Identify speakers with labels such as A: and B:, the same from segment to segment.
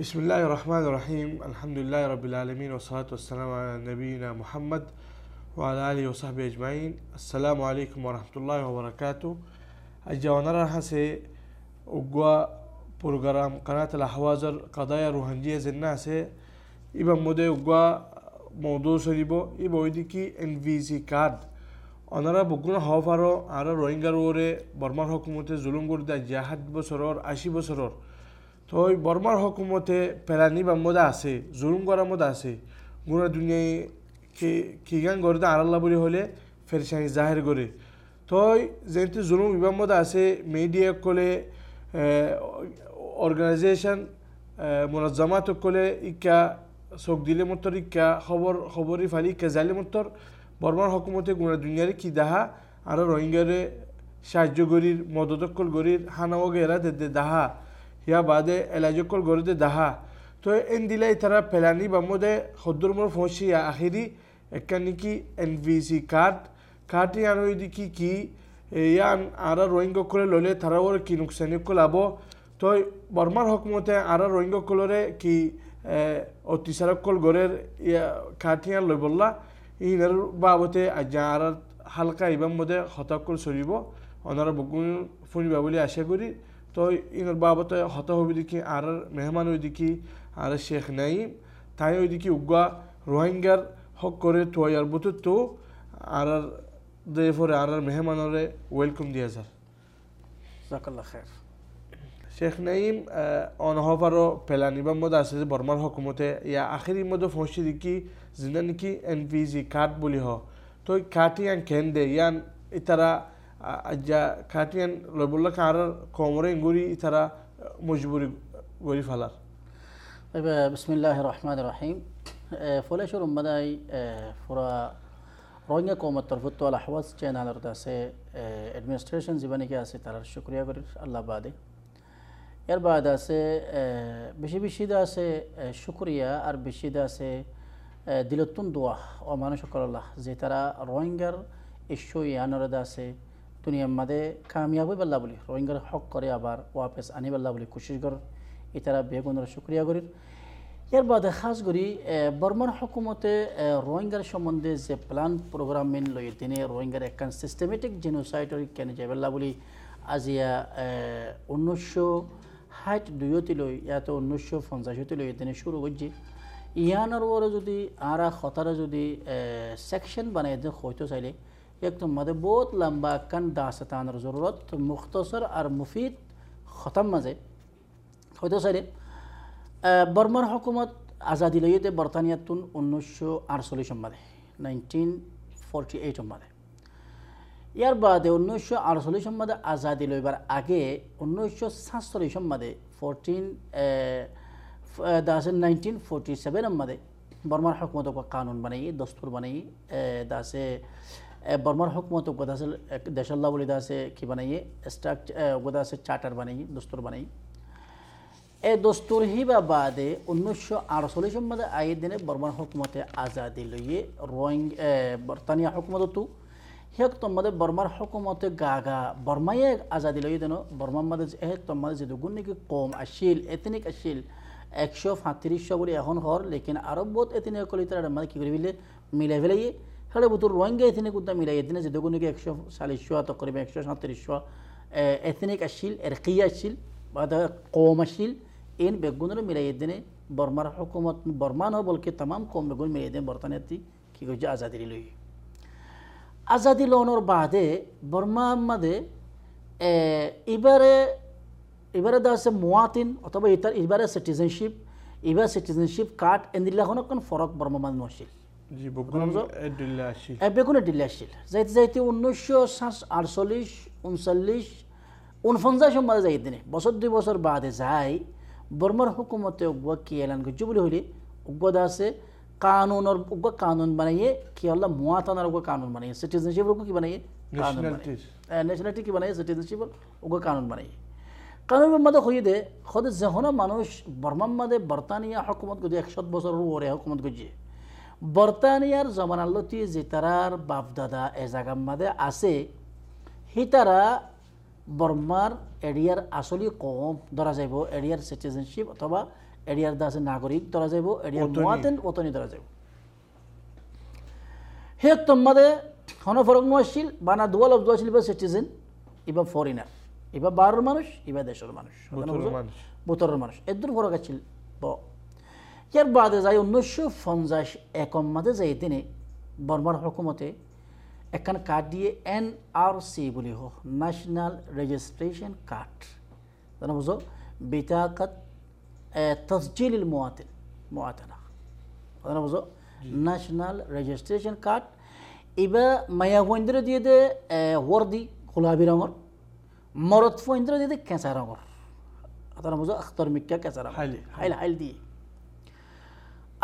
A: بسم الله الرحمن الرحيم الحمد لله رب العالمين والصلاة والسلام على نبينا محمد وعلى آله وصحبه أجمعين السلام عليكم ورحمة الله وبركاته أجوانا راح سي أقوى برنامج قناة الأحوازر قضايا روهنجية الناس إبا مودة أقوى موضوع سريبو إبا ويدكي إن في سي كارد অনারা বগুনা হওয়া পারো আরো রোহিঙ্গার ওরে বর্মার হকুমতে জুলুম করে بسرور যে বছরের তো ওই বর্মার হকুমতে পেরানি বা মদা আছে জুলুম করার মদা আছে গোড়া দুনিয়ায় কিগান গড়ে তো আরাল্লা বলি হলে ফেরসানি জাহের করে তো যেহেতু জুলুম ইবামত আছে মিডিয়া কলে অর্গানাইজেশন মোনাজামাত কলে ইকা চোখ দিলে মতর ইকা খবর খবরি ফালি ইকা জালে মতর বর্মার হকুমতে গোড়া দুনিয়ারে কি দাহা আর রোহিঙ্গারে সাহায্য গরির মদতকল গরির হানাও গেরা দে দাহা یا বাদে علاج کل گرد دها تو این دیلای ترا پلانی بمود خدر مر فوشی یا آخری اکنی کی این وی سی کارت کارتی آنوی دی کی کی یا আরা রোহিঙ্গসকলে ল'লে তাৰাৱৰ কি লোকচানীসকল আব তই বৰ্মাৰ হকমতে আৰা রোহিঙ্গসকলৰে কি কল ইয়া গড়েৰ কাঠিয়ান লৈ বল্লা ইনাৰ বাবতে আজ্ঞা আৰাত হালকা ইবাম মতে হতাকল চলিব অনাৰ বকুল ফুৰিবা বুলি আশা কৰি তই ইনৰ বাবতে হত হবি দেখি আৰু মেহমান হৈ দেখি আৰু শেখ নাইম তাই হৈ দেখি উগোৱা ৰোহিংগাৰ হক কৰে তই আৰু বুটতো আৰু দেফৰে আৰু মেহমানৰে ৱেলকাম দিয়া যাৰ শেখ নাইম অনহবাৰো পেলা নিবাদ আছে যে বৰ্মাৰ হকুমতে ইয়াৰ আখিৰ ইমদত ফচি দেখি যোনে নেকি এন পি জি কাৰ্ড বুলি হ তই কাৰ্ড ইয়ান কেন দে ইয়ান ইতাৰা ajja katiyan lobolla karar komoren guri tara mujburi gori falar
B: طيب بسم الله الرحمن الرحيم فولا شروع مداي فرا Rohingya কৌমত তরফত আল আহওয়াজ চ্যানেলের কাছে এডমিনিস্ট্রেশন জীবনে কি আছে তার শুক্রিয়া করি আল্লাহ বাদে এর বাদ আছে বেশি বেশি আছে শুক্রিয়া দুনিয়ার মাদে কামিয়াবি বাল্লা বলি রোহিঙ্গার হক করে আবার ওয়াপেস আনি বাল্লা বলি কোশিস কর ইতারা বেগুনের শুক্রিয়া করি এর বাদে খাস করি বর্মন হকুমতে রোহিঙ্গার সম্বন্ধে যে প্ল্যান প্রোগ্রাম মেন লই তিনি রোহিঙ্গার একখান সিস্টেমেটিক জেনোসাইটর কেন যে বেলা বলি আজিয়া উনিশশো হাইট দুইতে লই ইয়াতে উনিশশো পঞ্চাশতি লই তিনি শুরু করছি ইয়ানোর ওরে যদি আরা খতারা যদি সেকশন বানাই হয়তো চাইলে یک تو مده بود لمبا کن داستان را ضرورت مختصر আর মুফিদ খতম মাজে হয়তো চাইলে বর্মার হকুমত আজাদি লইতে বর্তানিয়াতুন উনিশশো আটচল্লিশ সম্বাদে নাইনটিন ফর্টি এইট সম্বাদে ইয়ার বাদে উনিশশো আটচল্লিশ সম্বাদে আজাদি লইবার আগে উনিশশো সাতচল্লিশ সম্বাদে ফোরটিন দাসে নাইনটিন ফোরটি সেভেন সম্বাদে বর্মার হকুমত কানুন বানাই দস্তুর বানাই দাসে बर्मर हुकूमत को दशल्ला वलीदा আছে কি বানাইয়ে স্ট্রাকচার वदा আছে চার্টার বানাই দোস্তর বানাই এ বা বাদে উনিশশো আটচল্লিশ সম্মদে আই দিনে বর্মার হকুমতে আজাদি লইয়ে রোয়িং বর্তানিয়া হকুমততো হেক তোমাদের বর্মার হকুমতে গা বর্মায়ে আজাদি লইয়ে দেন বর্মার মাদে হেক তম্মাদে যে দুগুণ নাকি কম আসিল এথেনিক আসিল একশো ফাঁত্রিশশো বলে এখন হর লেকিন আরব বোধ এথেনিক কলিতার মানে কি করে মিলে মিলে ফেলাইয়ে সাড়ে বুতর রোহিঙ্গা এথেনিক উদ্যমীরা এথেনে যে দুগুনিকে একশো চাল্লিশ তকরিবা একশো সাঁত্রিশ এথেনিক আসছিল এরকি আসছিল বা কম আসছিল এন বেগুনের মিলাই এদিনে বর্মার হকুমত বর্মা নবলকে তাম কম বেগুন মিলাই দিন বর্তমানে কি করছে আজাদি লই আজাদি লওয়ার বাদে বর্মা মাদে এবারে এবারে দেওয়া আছে মোয়াতিন অথবা ইতার এবারে সিটিজেনশিপ এবার সিটিজেনশিপ কার্ড এন দিল্লাখন ফরক বর্মা মাদ নছিল জি ডিল্লাশীল যাইতে যাইতে উনিশশো আটচল্লিশ উনচল্লিশ উনপঞ্চাশ সম্বাদে বছর দুই বছর বাদে যাই বর্মার হুকুমতে উগুয়া কি এলান করছে বলে হইলে উগুয়া আছে কানুনের উগুয়া কানুন বানাইয়ে কি হল মুয়াতানার উগুয়া কানুন বানাইয়ে সিটিজেনশিপ কি বানাইয়ে ন্যাশনালিটি কি বানাইয়ে সিটিজেনশিপ কানুন বানাইয়ে কানুনের মাদে হইয়ে দে খদে যেহনো মানুষ বর্মার মাদে বর্তানিয়া হকুমত গজিয়ে একশত বছর ওরে হকুমত গজিয়ে বর্তানিয়ার জমানাল্লতি যে তারার বাপদাদা এজাগাম মাদে আছে সি তারা বর্মার এরিয়ার আসলি কম ধরা যাব এরিয়ার সিটিজেনশিপ অথবা এরিয়ার দাসে নাগরিক ধরা যাব এরিয়ার মহাতেন ধরা যাব হে তোমাদের হনফরঙ্গ আসছিল বানা দুয়াল অব্দ আসছিল বা সিটিজেন ইবা ফরেনার ইবা বারোর মানুষ ইবা দেশের মানুষ বুতরের মানুষ এদুর ফরক আছিল এর বাদে যাই উনিশশো পঞ্চাশ একম্মাদে যাই দিনে বর্মার হকুমতে একখান কার্ড দিয়ে এনআরসি বলি হোক ন্যাশনাল রেজিস্ট্রেশন কার্ড তাহলে বুঝো বিতাকাত তসজিল মোয়াতেন মোয়াতেনা তাহলে বুঝো ন্যাশনাল রেজিস্ট্রেশন কার্ড ইবা মায়া ফইন্দ্রে দিয়ে দে ওয়ার্দি গোলাপি রঙর মরত ফইন্দ্রে দিয়ে দে কেঁচা রঙর তাহলে বুঝো আখতর মিক্কা কেঁচা রঙর হাইল হাইল দিয়ে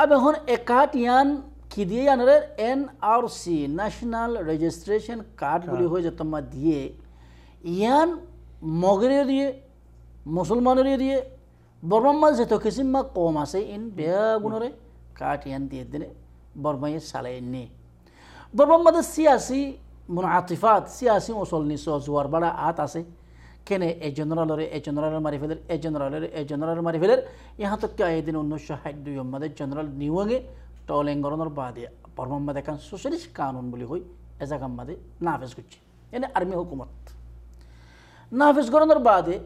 B: अब हम एकाटियान কি দিয়ে আনারে এনআরসি ন্যাশনাল রেজিস্ট্রেশন কার্ড বলে হয়ে যেত দিয়ে ইয়ান মগরে দিয়ে মুসলমানের দিয়ে বর্মাল যেত কিসিমা কম আছে ইন বেয়া গুণরে কাঠ ইয়ান দিয়ে দিনে বর্মাই সালে নি বর্মামাদের সিয়াসি মুনাতিফাত সিয়াসি মুসল নিস জোয়ার বাড়া আত আছে কেনে এই জেনারেলরে এই জেনারেল মারি ফেলের এই জেনারেলরে এই জেনারেল মারি ফেলের ইহাতকে এদিন উনিশশো ষাট দুই আমাদের জেনারেল নিউয়ে টলেঙ্গরণের বাদে পরমাম্মাদ এখন সোশ্যালিস্ট কানুন বলে হই এজাকাম্মাদে নাফেজ করছে এনে আর্মি হুকুমত নাফেজগরণের বাদে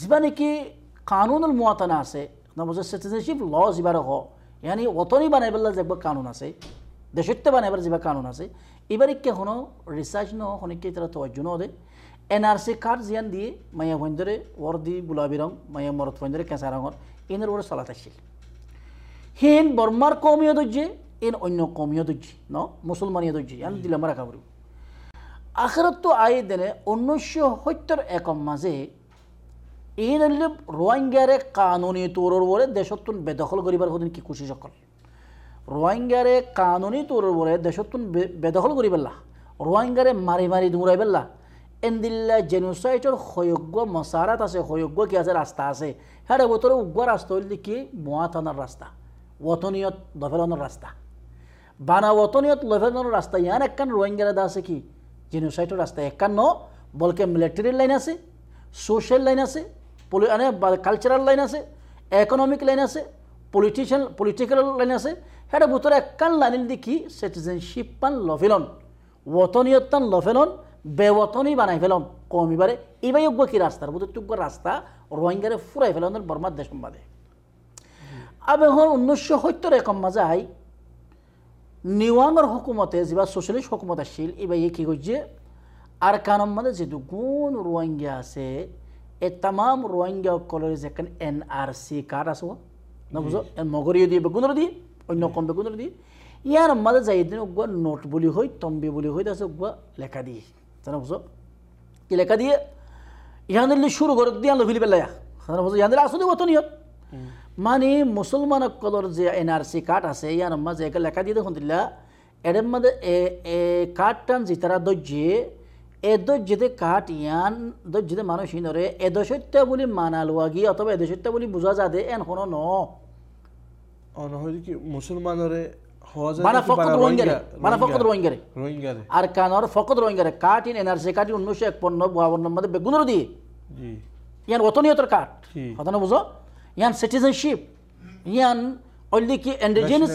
B: যিবা নাকি কানুনুল মুয়াতানা আছে নমজে সিটিজেনশিপ ল যিবাৰ হ ইয়ানি অতনি বানাই পেলাই যাব কানুন আছে দেশত্ব বানাইবার যিবা কানুন আছে এবার কে শুনো রিসার্চ নহ হনিকে তারা তজ্জু ন দে এনআরসি কার্ড জিয়ান দিয়ে মায়া ভঞ্জরে ওর দি গুলাবি রং মায়া মরত ভঞ্জরে কেঁচা রঙর এনের ওরে চলা থাকছিল হেন বর্মার কমিও দজ্জে এন অন্য কমিও দজ্জি ন মুসলমানিও দজ্জি এন দিলে আমরা কাবরি আখরত আয়ে দেনে উনিশশো সত্তর একম মাঝে এই নইলে রোহিঙ্গারে কানুনি তোরর বলে দেশত্বন বেদখল করিবার কদিন কি কুশি সকল রোহিঙ্গারে কানুনি তোরর বলে দেশত্বন বেদখল করিবেলা রোহিঙ্গারে মারি মারি দৌড়াইবেলা এন্দিল্লা জেনোসাইটর সয়োগ্য মশারাত আছে সয়োগ্য কি আছে ৰাস্তা আছে হ্যাঁ বতরে উগোৱা ৰাস্তা হল কি মহাথানার ৰাস্তা ওতনীয়ত লভেলনের ৰাস্তা বানা ওতনীয়ত ৰাস্তা ইয়াৰ একান একখান রোহিঙ্গারা আছে কি জেনুচাইটৰ ৰাস্তা একখান বলকে মিলিটারির লাইন আছে ছচিয়েল লাইন আছে পলি মানে কালচাৰেল লাইন আছে ইকোনমিক লাইন আছে পলিটিশিয়ান পলিটিকেল লাইন আছে সেটা ভিতরে একখান লাইন দেখি সিটিজেনশিপ পান লফেলন ওতনীয়তান লফেলন বেওয়তনই বানাই ফেলাম এবারে এবার যোগ্য কি রাস্তার বুঝে যোগ্য রাস্তা রোহিঙ্গারে ফুরাই ফেলাম বর্মার দেশ সম্বাদে আবে হল উনিশশো সত্তর একম মাজাই নিওয়াঙর হকুমতে যা সোশ্যালিস্ট হকুমত আসছিল এবার ইয়ে কি করছে আর কানম মানে যেহেতু গুণ রোহিঙ্গা আছে এ তাম রোহিঙ্গাসকলের একটা এন আর সি কার্ড আছে না বুঝো মগরিও দিয়ে বেগুনের দিয়ে অন্য কম বেগুনের দিয়ে ইয়ার মাজে যাই দিন নোট বুলি হৈ তম্বি বুলি হইতে আছে লেখা দিয়ে sana buzo ile kadiye yanırlı şuru gorut diyan lo filipellaya sana buzo yanırlı asudi vataniyot মানে মুসলমান সকলের যে এন কার্ড আছে ইয়ার মাঝে একে লেখা দিয়ে দেখুন দিলা এর মাঝে এ কার্ডটান তারা দজ্জে এ দজ্জিতে কাঠ ইয়ান দজ্জিতে মানুষ ইনরে এ দশত্যা বলে মানা লোয়া গিয়ে অথবা এ দশত্যা বলি বোঝা যাদে এন কোনো ন নহয় কি মুসলমানরে
A: মানে ফকত রোহিঙ্গারে মানে ফকত রোহিঙ্গারে আর
B: কানর ফকত রোহিঙ্গারে কাঠ ইন এনআরসি কাঠ ইন উনিশশো একপন্ন বাউন্ন মধ্যে বেগুনের দিয়ে ইয়ান অতনিয়তর কাঠ কথা না বুঝো ইয়ান সিটিজেনশিপ ইয়ান অনলি কি এন্ডিজেনিয়াস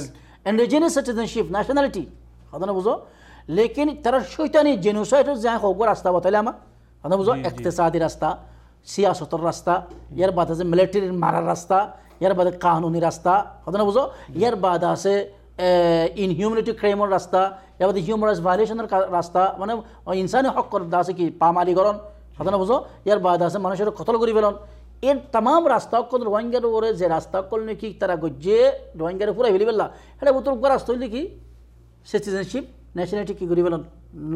B: এন্ডিজেনিয়াস সিটিজেনশিপ ন্যাশনালিটি কথা না বুঝো লেকিন তারা শৈতানি জেনুসাইড যা হোক রাস্তা বতাইলে আমার কথা বুঝো একতেসাদি রাস্তা সিয়াসতর রাস্তা ইয়ার বাদ আছে মিলিটারির মারার রাস্তা ইয়ার বাদে কাহানুনি রাস্তা কথা না বুঝো ইয়ার বাদ আছে ইনহিউম্যানিটি ক্রাইমের রাস্তা ইয়াবাদ হিউম্যান রাইটস ভায়োলেশনের রাস্তা মানে ইনসানি হকর আছে কি পামালিকরণ সাধারণ বুঝো ইয়ার বাদ আছে মানুষের কথল করে পেলন এর তাম রাস্তা অকল রোহিঙ্গার উপরে যে রাস্তা অকল নাকি তারা গজ্জে রোহিঙ্গার পুরা ফেলি পেলা এটা উত্তর রাস্তা হইলে নেকি সিটিজেনশিপ ন্যাশনালিটি কি করে পেলন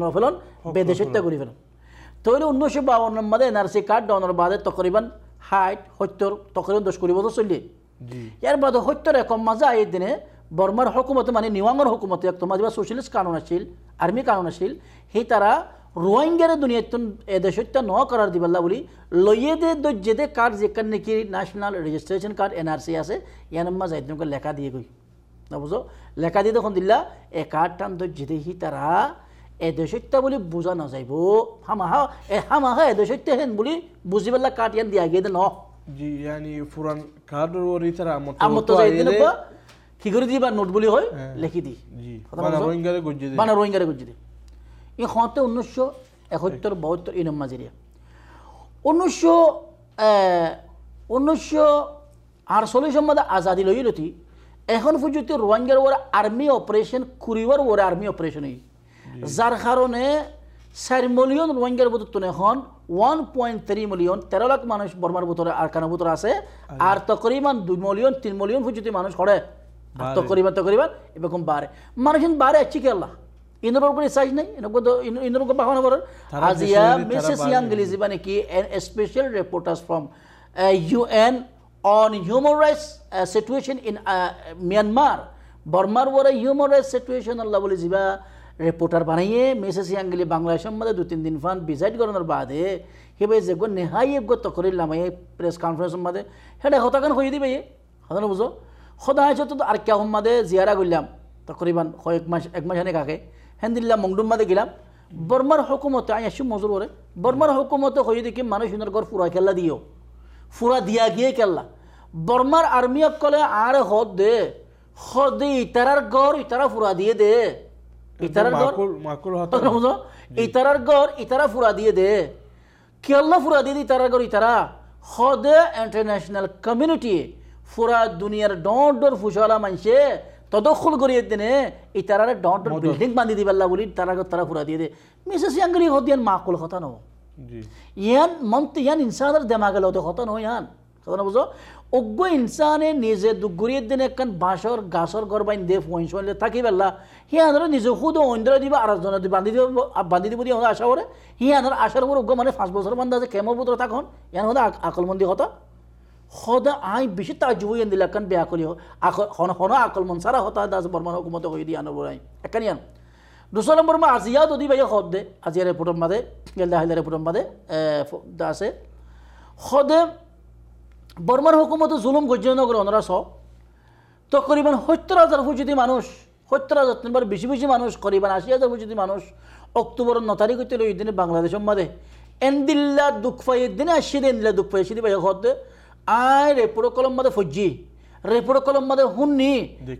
B: ন ফেলন বেদেশত্য করে পেলন তৈরি উনিশশো বাউন্ন মাদে এনআরসি কার্ড ডাউনের বাদে তকরিবান হাইট সত্তর তকরিবান দশ কুড়ি বছর চলিয়ে ইয়ার বাদে সত্তর একম মাজা এই দিনে বর্মার হকুমত মানে নিওয়াঙ্গর হকুমতে তোমার যে সোশ্যালিস্ট কানুন আসিল আর্মি কানুন আসিল সেই তারা রোহিঙ্গারে দুনিয়া এদেশত্যা ন করার দিবাল্লা বলি লইয়ে দে দৈর্যে দে কার্ড যেখান নাকি ন্যাশনাল রেজিস্ট্রেশন কার্ড এনআরসি আছে ইয়ানম্মা জাহিদকে লেখা দিয়ে গই না বুঝো লেখা দিয়ে দেখুন দিল্লা এ কার্ড টান দৈর্যে দে হি তারা এদেশত্যা বলি বুঝা নাযাইব হামাহা এ হামাহা এদেশত্যা হেন বলি বুঝিবাল্লা কার্ড ইয়ান দিয়া গিয়ে দে ন
A: জি ইয়ানি ফুরান কার্ড ওরি তারা আমত আমত যাই দিন কি করে দিই বা নোট বলি হয় লিখি দিই বানা
B: রোহিঙ্গারে গুজি দিই এই হতে উনিশশো একাত্তর বহত্তর এই নামাজেরিয়া উনিশশো উনিশশো আটচল্লিশ মধ্যে আজাদি লই লতি এখন পর্যন্ত রোহিঙ্গার ওর আর্মি অপারেশন কুড়িবার ওর আর্মি অপারেশন হই যার কারণে চার মিলিয়ন রোহিঙ্গার বুতন এখন ওয়ান পয়েন্ট থ্রি মিলিয়ন তেরো লাখ মানুষ বর্মার বুতরে আর কানা বুতরে আছে আর তকরিমান দুই মিলিয়ন তিন মিলিয়ন পর্যন্ত মানুষ হরে তো করিবা তো করিবা এরকম বারে মানুষজন বারে আছি কেলা ইন্দোর উপরে সাইজ নাই ইন্দোর বাহন করার আজিয়া মিসেস ইয়াং গিলিজি মানে কি এন special rapporteurs from UN on human rights situation in Myanmar বর্মার ওরা হিউম্যান রাইটস সিচুয়েশন আল্লাহ বলে যা রিপোর্টার বানাইয়ে মিসেস ইয়াঙ্গিলি বাংলাদেশের মধ্যে দু তিন দিন ফান ভিজাইট করানোর বাদে হে ভাই যে গো নেহাই গো তকরিল নামাই প্রেস কনফারেন্সের মধ্যে হেডে হতাকান হয়ে দিবে হতানো বুঝো সদায় হয়তো তো আর কিয়া হুম্মাদে জিয়ারা গেলাম তকরিবান এক মাস এক মাস হেনে কাকে হেন্দিল্লা মংডুম্মাদে গেলাম বর্মার হকুমতে আই আসু মজুর করে বর্মার হকুমতে হয়ে দেখি মানুষ হিনার ঘর ফুরা খেলা দিও ফুরা দিয়া গিয়ে খেলা বর্মার আর্মিয়ক কলে আর হদ দে হদ দে ইতারার ঘর ইতারা ফুরা দিয়ে দে ইতারার ঘর ইতারার ঘর ইতারা ফুরা দিয়ে দে কেল্লা ফুরা দিয়ে দে ইতারার ঘর ইতারা হদে ইন্টারন্যাশনাল কমিউনিটি ফুরা দুনিয়ার ডর ডর ফুসলা মানুষে তদখল করিয়ে দিনে এই তারারে ডর ডর বিল্ডিং বান্ধি দিবেলা বলি তারা তারা ফুরা দিয়ে দে মিসেস ইয়ান মা মাকুল কথা নয় ইয়ান মন্ত ইয়ান ইনসানের দেমাগেল হতে কথা নয় ইয়ান কথা বুঝো অজ্ঞ ইনসানে নিজে দুগুরিয়ে দিনে একখান বাঁশর গাছর ঘর বাইন দে ফোন শুনলে থাকি বেলা সি আনার নিজে সুদ ঐন্দ্র দিব আর বান্ধি দিব বান্ধি দিব দিয়ে আশা করে সি আনার আশার উপর অজ্ঞ মানে পাঁচ বছর বান্ধা আছে কেমন পুত্র থাকুন ইয়ান হতে আকলমন্দি কথা সদা আই বেশি তাজু হইয়ান দিলা কান বেয়া করি হনা আকল মন সারা হতা দাস বর্মান হকুমত হই দিয়ে আনবো আই একানি আন দুশো নম্বর মা আজিয়া দদি ভাইয়া সদ দে আজিয়া রে বাদে মাদে গেলদা হাইলা রে ফুটম মাদে দাসে বর্মান হকুমত জুলুম গজ্জন গ্রহণরা স তকরিবান সত্তর হাজার ফুজিতি মানুষ সত্তর হাজার তিনবার বেশি বেশি মানুষ করিবান আশি হাজার যদি মানুষ অক্টোবর ন তারিখ হইতে লই দিনে বাংলাদেশ মাদে এন্দিল্লা দুঃখ পাই দিনে আসি দিন দুঃখ পাই সেদি ভাইয়া সদ দে আয় রেপুর কলম্বাদে ফজ্জি রেপুর কলম্বাদে হুননি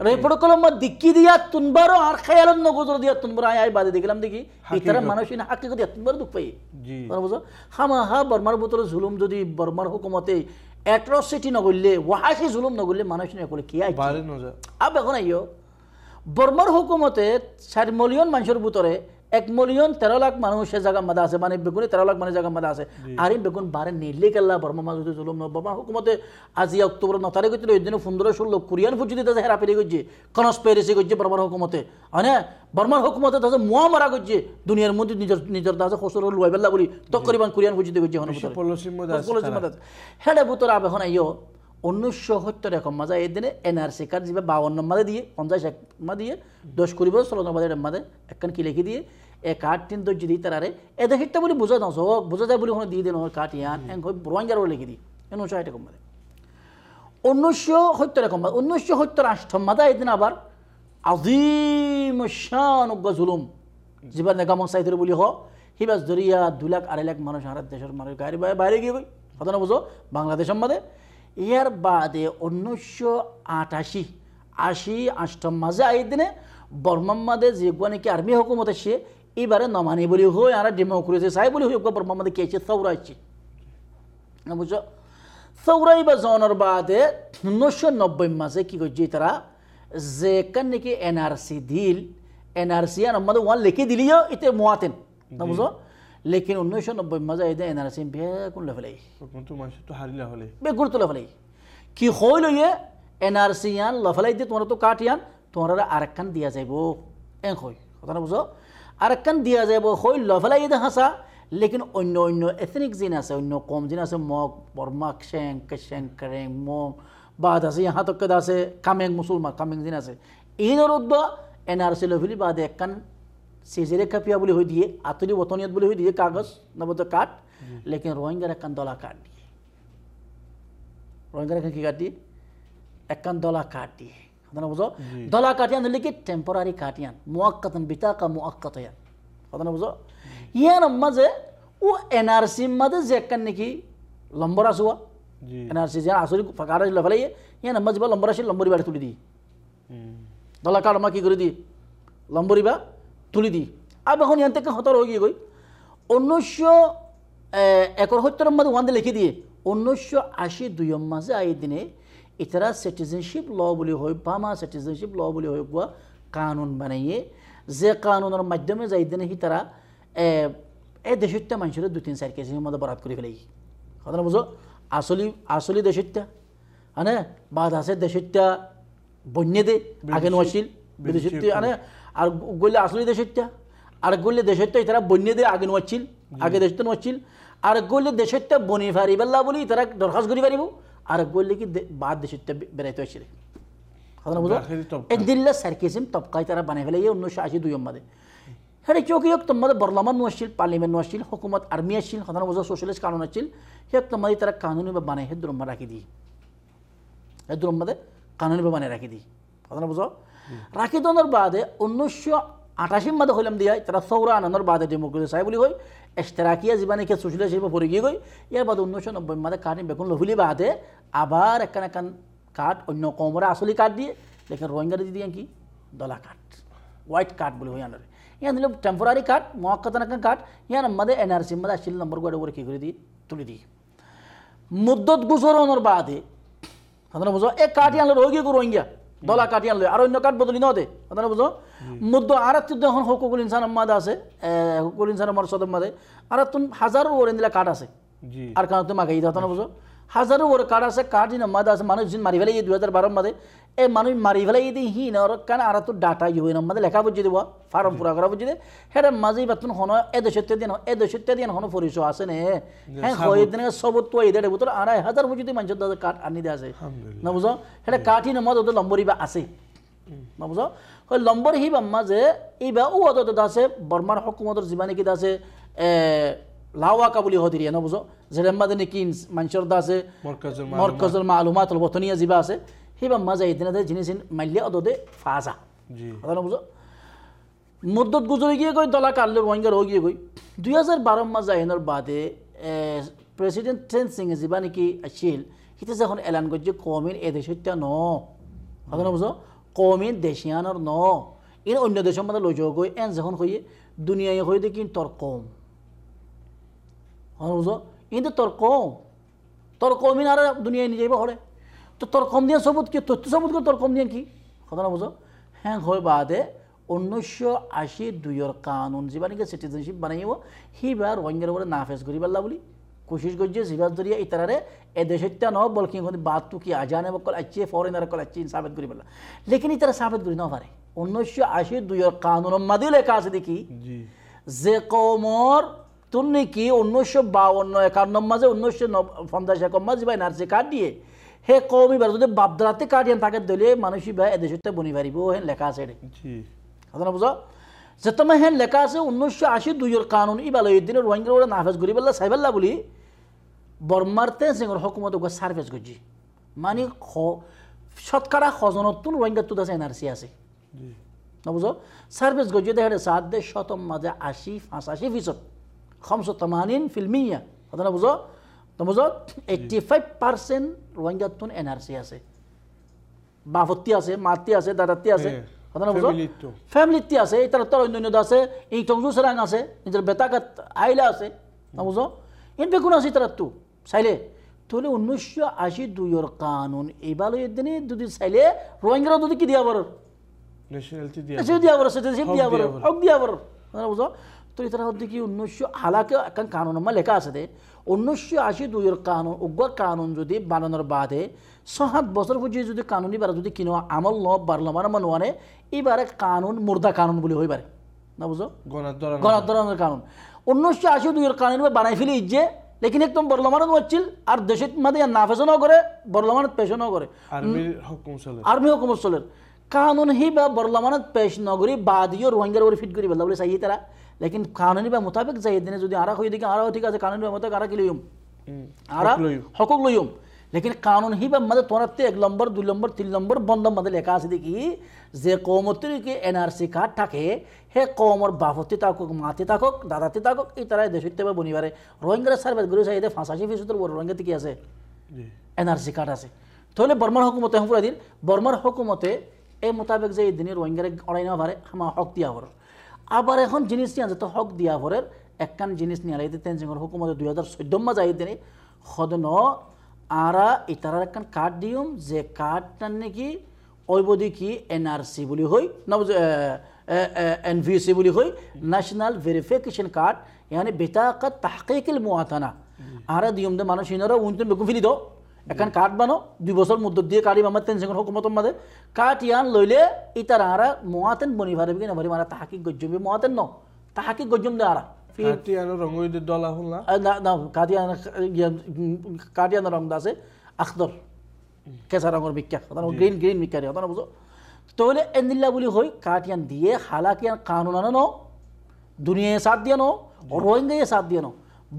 B: রেপুর কলম্বা দিকি দিয়া তুনবারও আর খেয়াল নগজর পাই বুঝো হামা হা যদি বর্মার হুকুমতে এট্রসিটি নগলে ওয়াহাসি ঝুলুম নগলে মানুষ ইন একলে কি হুকুমতে চার মিলিয়ন মানুষের ভিতরে এক মিলিয়ন তেরো লাখ মানুষের জায়গা মাদা আছে মানে বেগুনে তেরো লাখ মানুষের জায়গা মাদা আছে আরে বেগুন বারে নিলে কেলা বর্ম মাজুতি জুলুম ন হুকুমতে আজি অক্টোবর ন তারিখ হচ্ছিল ওই দিনে পনেরো ষোলো কোরিয়ান ফুজি দিতে হেরা পেরে গেছে কনসপেরেসি করছে বর্মার হুকুমতে হ্যাঁ বর্মার হুকুমতে তাহলে মোয়া মারা করছে দুনিয়ার মধ্যে নিজের নিজের দাসে খসর লুয়াই বেলা বলি তকরিবান কোরিয়ান ফুজি দিয়ে গেছে হেডে ভূতর আবেহন আইয় উনিশশো সত্তর এখন মাজা এই দিনে এনআরসি কার্ড যাবে বাউন্ন মাদে দিয়ে পঞ্চাশ এক মা দিয়ে দশ কুড়ি বছর ষোলো মাদে একখান কি লিখে দিয়ে e kaattin do jidi tarare e da hitta buli buza dan so buza দিয়ে buli কাঠ ইয়ান এ hono kaatiyan en ko broanjar ole gidi en o chaite komade 1970 komade 1970 আষ্টমাদা এদিন আবার আজিম শান জুলুম নেগাম নেগামন ধরে বলি হ হিবাস জরিয়া দু লাখ আড়াই লাখ মানুষ হারাত দেশের মানুষ গাড়ি বাইরে গিয়ে গই কথা না বুঝো বাংলাদেশের মাদে ইয়ার বাদে উনিশশো আটাশি আশি আষ্টম মাজে আই দিনে বর্মাম্মাদে যে গুয়া নাকি আর্মি হকুমতে সে ibara nomani buli ho yara demokrasi sai বলি ho gobar mamada kechi thawra chi বুঝছো সৌরাই বা জনের বাদে উনিশশো নব্বই মাসে কি করছে তারা যে যেখান নাকি এনআরসি দিল এনআরসি আর আমাদের ওয়ান লিখে দিলিও এতে মোয়াতেন হ্যাঁ, বুঝো লেকিন উনিশশো নব্বই মাসে এদের এনআরসি বেগুন লেফেলাই বেগুন তো লেফেলাই কি হইল ইয়ে এনআরসি আন লফেলাই দিয়ে তোমরা তো কাটিয়ান তোমরা আরেকখান দিয়া যাইব এন হই কথা বুঝো আরেকখান দিয়া যাব হই লফেলাই দে হাসা লেকিন অন্য অন্য এথনিক জিন আছে অন্য কম জিন আছে মগ বর্মা শেং কেশ্যাং কেং মং বাদ আছে কেদা আছে কামেং মুসলমান কামেং জিন আছে এন উদ্ব চি লভিলি বাদে একখান সিজেরে কাপিয়া বলে হয়ে দিয়ে আতলি বতনিয়ত বলে হয়ে দিয়ে কাগজ নবত কাঠ লেকিন রোহিঙ্গার একখান দলা কাঠ দিয়ে রোহিঙ্গার একখান কি কাঠ দিয়ে একখান দলা কাঠ দিয়ে কথা বুঝো দলা কাটিয়ান হলে কি টেম্পোরারি কাটিয়ান মোয়াক্কাত বিতা কা মোয়াক্কাত মুআক্কাতায়ান কথা না বুঝো ইয়ার মাঝে ও এনআরসি মাঝে যে একখান নাকি লম্বর আসুয়া এনআরসি যে আসরি ফাঁকা আসলে ফেলাইয়ে ইয়ান মাঝে বা লম্বর আসি লম্বরি বাড়ি তুলি দিই দলা কাট মা কি করে দি লম্বরি বা তুলি দিই আর এখন ইয়ান থেকে হতর হয়ে গিয়ে গই উনিশশো একর সত্তর মাঝে ওয়ান লিখে দিয়ে উনিশশো আশি দুই মাঝে আই দিনে इतरा सिटीजनशिप लॉ बोली हो पामा सिटीजनशिप लॉ बोली हो हुआ कानून बनाइए যে কানুনের মাধ্যমে যাই দিনে সি তারা এই দেশত্যা মানুষের দু তিন চার কেজির মধ্যে বরাদ করে ফেলাই কথা বুঝো আসলি আসলি দেশত্যা হ্যাঁ বাদ আছে দেশত্যা বন্যে দে আগে নছিল বিদেশত্য হ্যাঁ আর গলে আসলি দেশত্যা আর গলে দেশত্যা তারা বন্যে দে আগে নছিল আগে দেশত্য নছিল আর গলে দেশত্যা বনি ফারিবেলা বলি তারা দরখাস্ত করি পারিব عرب بقول لك بعدش بنيتو عشرين خلاص بوضوح الدلة ساركيزم طبقة ترى بنا غلية ونوش عشيد ويوم مده هذا كيوكي يوك تمد برلمان نوشيل بارلمان نوشيل حكومة أرمية شيل خلاص بوضوح سوشياليست قانون شيل يوك تمد ترى قانوني ببنا هيد درم راكي دي هيد درم مده قانوني ببنا راكي دي خلاص بوضوح রাখি দনের বাদে উনিশশো আঠাশির মধ্যে হইলাম দিয়া তারা সৌরা আনানোর বাদে ডেমোক্রেসি সাহেব বলি হয় এশতেরাকিয়া জীবানে কে সুশীলা শিল্প পড়ে গিয়ে গই ইয়ার বাদ উনিশশো নব্বই মাদে কাহিনী বেগুন লহুলি বাদে আবার একখান একখান কাঠ অন্য কমরা আসলি কাঠ দিয়ে লেকিন রোহিঙ্গারে দিয়ে কি দলা কাঠ হোয়াইট কাঠ বলে হইয়া নরে ইয়ান দিল টেম্পোরারি কাঠ মহাকাতন একখান কাঠ ইয়ান মাদে এনআরসি মাদে আসিল নম্বর গোয়াডে ওরে কি করে দিয়ে তুলে দিয়ে মুদ্দত গুজরণের বাদে বুঝো এ কাঠ ইয়ান রোহিঙ্গা রোহিঙ্গা দলা কাটি আনলে আর অন্য কাঠ বদলি নদে কথা বুঝো মুদ্দ আর এখন হকুকুল ইনসান মাদ আছে হকুকুল ইনসান মরসদ মাদে আর তুন হাজারো ওরে দিলা কাঠ আছে আর কারণ তুমি মাগাই কথা বুঝো হাজারো ওরে কাঠ আছে কাঠ দিন মাদ আছে মানুষ দিন মারি ফেলে দুই হাজার বারো মাদে এ মানুষ মারি পেলাই দি হিন আর কারণ আর তো ডাটা ইউএন মানে লেখা বুঝি দিব ফার্ম পুরা করা বুঝি দে হেরা মাঝে বাতুন হন এ দেশতে দিন এ দেশতে দিন হন পরিচয় আছে নে হ্যাঁ হয়ে দিন সব এই দেড় বুতর আড়াই হাজার বুঝি দি মানুষ দাদা কাঠ আনি দে আছে না বুঝো হেরা কাঠি নমদ ওদের লম্বরি বা আছে না বুঝো ওই লম্বর হিব আম্মা যে এই ও অত আছে বর্মার হকুমতর জীবানে কি আছে লাওয়াকা বুলি হদিরিয়া না বুঝো যে রেম্বাদে নাকি মানুষের দা আছে মরকজুল মালুমাত বতনিয়া জীবা আছে হিবা মজা হিদিনা দেয় জিনিস মাইলিয়া অদদে ফাজা কথা বুঝো মদত গুজরে গিয়ে গই দলা কাল রোহিঙ্গার হয়ে গিয়ে গই দুই হাজার বারো মাজা হিনের বাদে প্রেসিডেন্ট ট্রেন সিং যা নাকি আসিল সিতে যখন এলান করছে কমিন দেশ হত্যা ন কথা বুঝো কমিন দেশিয়ানর ন ইন অন্য দেশ মানে লৈ যাওয়া গই এন যখন হইয়ে দুনিয়ায় হয়ে দেখি তোর কম বুঝো ইন তোর কম তোর কমিন আর দুনিয়ায় নিয়ে যাইব হরে তো তোর কম দিয়ে সবুত কি তথ্য সবুত করে দিয়ে কি কথা না বুঝো হ্যাঁ হয় বাদে উনিশশো আশি দুইয়ের কানুন যে বানিকে সিটিজেনশিপ বানাইব সিবার রোহিঙ্গার উপরে নাফেজ করি পারলা বলি কোশিস করছে সিবার জরিয়া ইতারে এ দেশত্যা নহ বলকি এখন বাদ তু কি আজানে বকল আচ্ছে ফরেনার কল আচ্ছে সাবেদ করি পারলা লেকিন ইতারে সাবেদ করি ন পারে উনিশশো আশি দুইয়ের কানুন মাদি লেখা আছে দেখি যে কমর তুমি কি উনিশশো বাউন্ন একান্ন মাঝে উনিশশো পঞ্চাশ একান্ন মাঝে ভাই নার্সি কার্ড দিয়ে হে কৌমি বার যদি বাপদারাতে কাটিয়ান থাকে দলে মানুষই বা এদেশতে বনি পারিব হেন লেখা আছে এটা কথা বুঝো যে তোমার হেন লেখা আছে উনিশশো আশি দুইয়ের কানুন ই বালো এই দিনে রোহিঙ্গার ওরা নাফেজ করি পেল্লা সাইবেল্লা বলি বর্মারতে সিংহর হকুমত ওকে সার্ভেস করছি মানে শতকরা খজনতুন রোহিঙ্গা তুদ আছে এনআরসি আছে না বুঝো সার্ভেস করছি দেখা সাত দেশ শতম মাঝে আশি আশি ফিসত খমশো তমানিন ফিল্মিয়া কথা না বুঝো বুঝত এইট্টি ফাইভ পাৰ্চেণ্ট ৰোহিংগাতোন এন আৰ চি আছে বাপত্তি আছে মাতি আছে দাদাতি আছে ফ্যামিলিতে আছে এটার তোর অন্য আছে এই টংজু সেরাং আছে নিজের বেতাকাত আইলা আছে বুঝো এনপে কোন আছে তারা তু চাইলে তাহলে উনিশশো আশি দুইয়ের কানুন এইবার দিনে যদি চাইলে রোহিঙ্গারা যদি কি দিয়া পারো
A: দিয়া পারো সিটিজেনশিপ
B: দিয়া পারো তো এটা কি উনিশশো হালাকে এখন কানুন আমার লেখা আছে দে উনিশশো আশি দুইয়ের কানুন উগ্র কানুন যদি বানানোর বাদে সাত বছর পর্যন্ত যদি কানুন এবার যদি কিনো আমল ন বার্লমান মানুয়ানে এবারে কানুন মুর্দা কানুন বলে হয়ে পারে না বুঝো গণার ধরনের কানুন উনিশশো আশি দুইয়ের কানুন বানাই ফেলি যে লেকিন একদম বর্লমান হচ্ছিল আর দেশের মানে নাফেজনও করে বর্লমান পেশনও করে আর্মি হুকুম চলে কানুন হি বা বর্লমান পেশ নগরী বাদিও রোহিঙ্গার উপরে ফিট করি বললা বলে চাই তারা লেকিন বা মোতাবেক যাই দিনে যদি আরা হয়ে দেখি আরাও ঠিক আছে কানুনিবা মোতাবেক আরা কি লইম আরা হকক লইম লেকিন কানুন হিবা মাদে তোরাতে এক নম্বর দুই নম্বর তিন নম্বর বন্ধ মাদে লেখা আছে দেখি যে কৌমতির কি এনআরসি কার্ড থাকে হে কমর বাপতি থাকুক মাতি থাকুক দাদাতে থাকুক এই তারা দেশের তেবে বনিবারে রোহিঙ্গার সার্ভিস গরু চাই ফাঁসাশি ফিসুতের বড় রোহিঙ্গাতে কি আছে এনআরসি কার্ড আছে তাহলে বর্মার হকুমতে হুকুরাদিন বর্মার হকুমতে এই মোতাবেক যে এই দিনে রোহিঙ্গারে অড়াই নেওয়া পারে আমার হক দিয়া হর আবার এখন জিনিস নিয়ে তো হক দিয়া ভরের একখান জিনিস নিয়ে আলাইতে তেনজিঙ্গর হুকুমত দুই হাজার চোদ্দ মা যাইতে নেই সদন আরা ইতারার একখান কার্ড দিয়ম যে কার্ডটা নাকি অবধি কি এনআরসি বলি হই নব সি বলে হই ন্যাশনাল ভেরিফিকেশন কার্ড ইয়ানি বেতাকাত তাহকিকুল মুআতানা আরা দিয়ম দে মানুষ ইনারা বেগুন বেকুফিলি দো এখন কাঠ বানো দুই বছর মুদ্দত দিয়ে কারি মামার তেন সেখানে হুকুমত মাদে কাঠ ইয়ান লইলে ইতার আরা মহাতেন বনি ভারে বিকে নাভারি মারা তাহাকি গজ্জমে মহাতেন ন তাহাকি গজ্জম দে আরা কাটিয়ানো রঙই দলা হল না না কাটিয়ানো কাটিয়ানো রং আছে আখদর কেঁচা রঙের বিখ্যা কথা গ্রিন গ্রিন বিখ্যারি কথা বুঝো তাহলে এন্দিল্লা বলি হই কাটিয়ান দিয়ে হালাকিয়ান কানুন আনো ন দুনিয়ায় সাথ দিয়ে ন রোহিঙ্গায় সাথ দিয়ে ন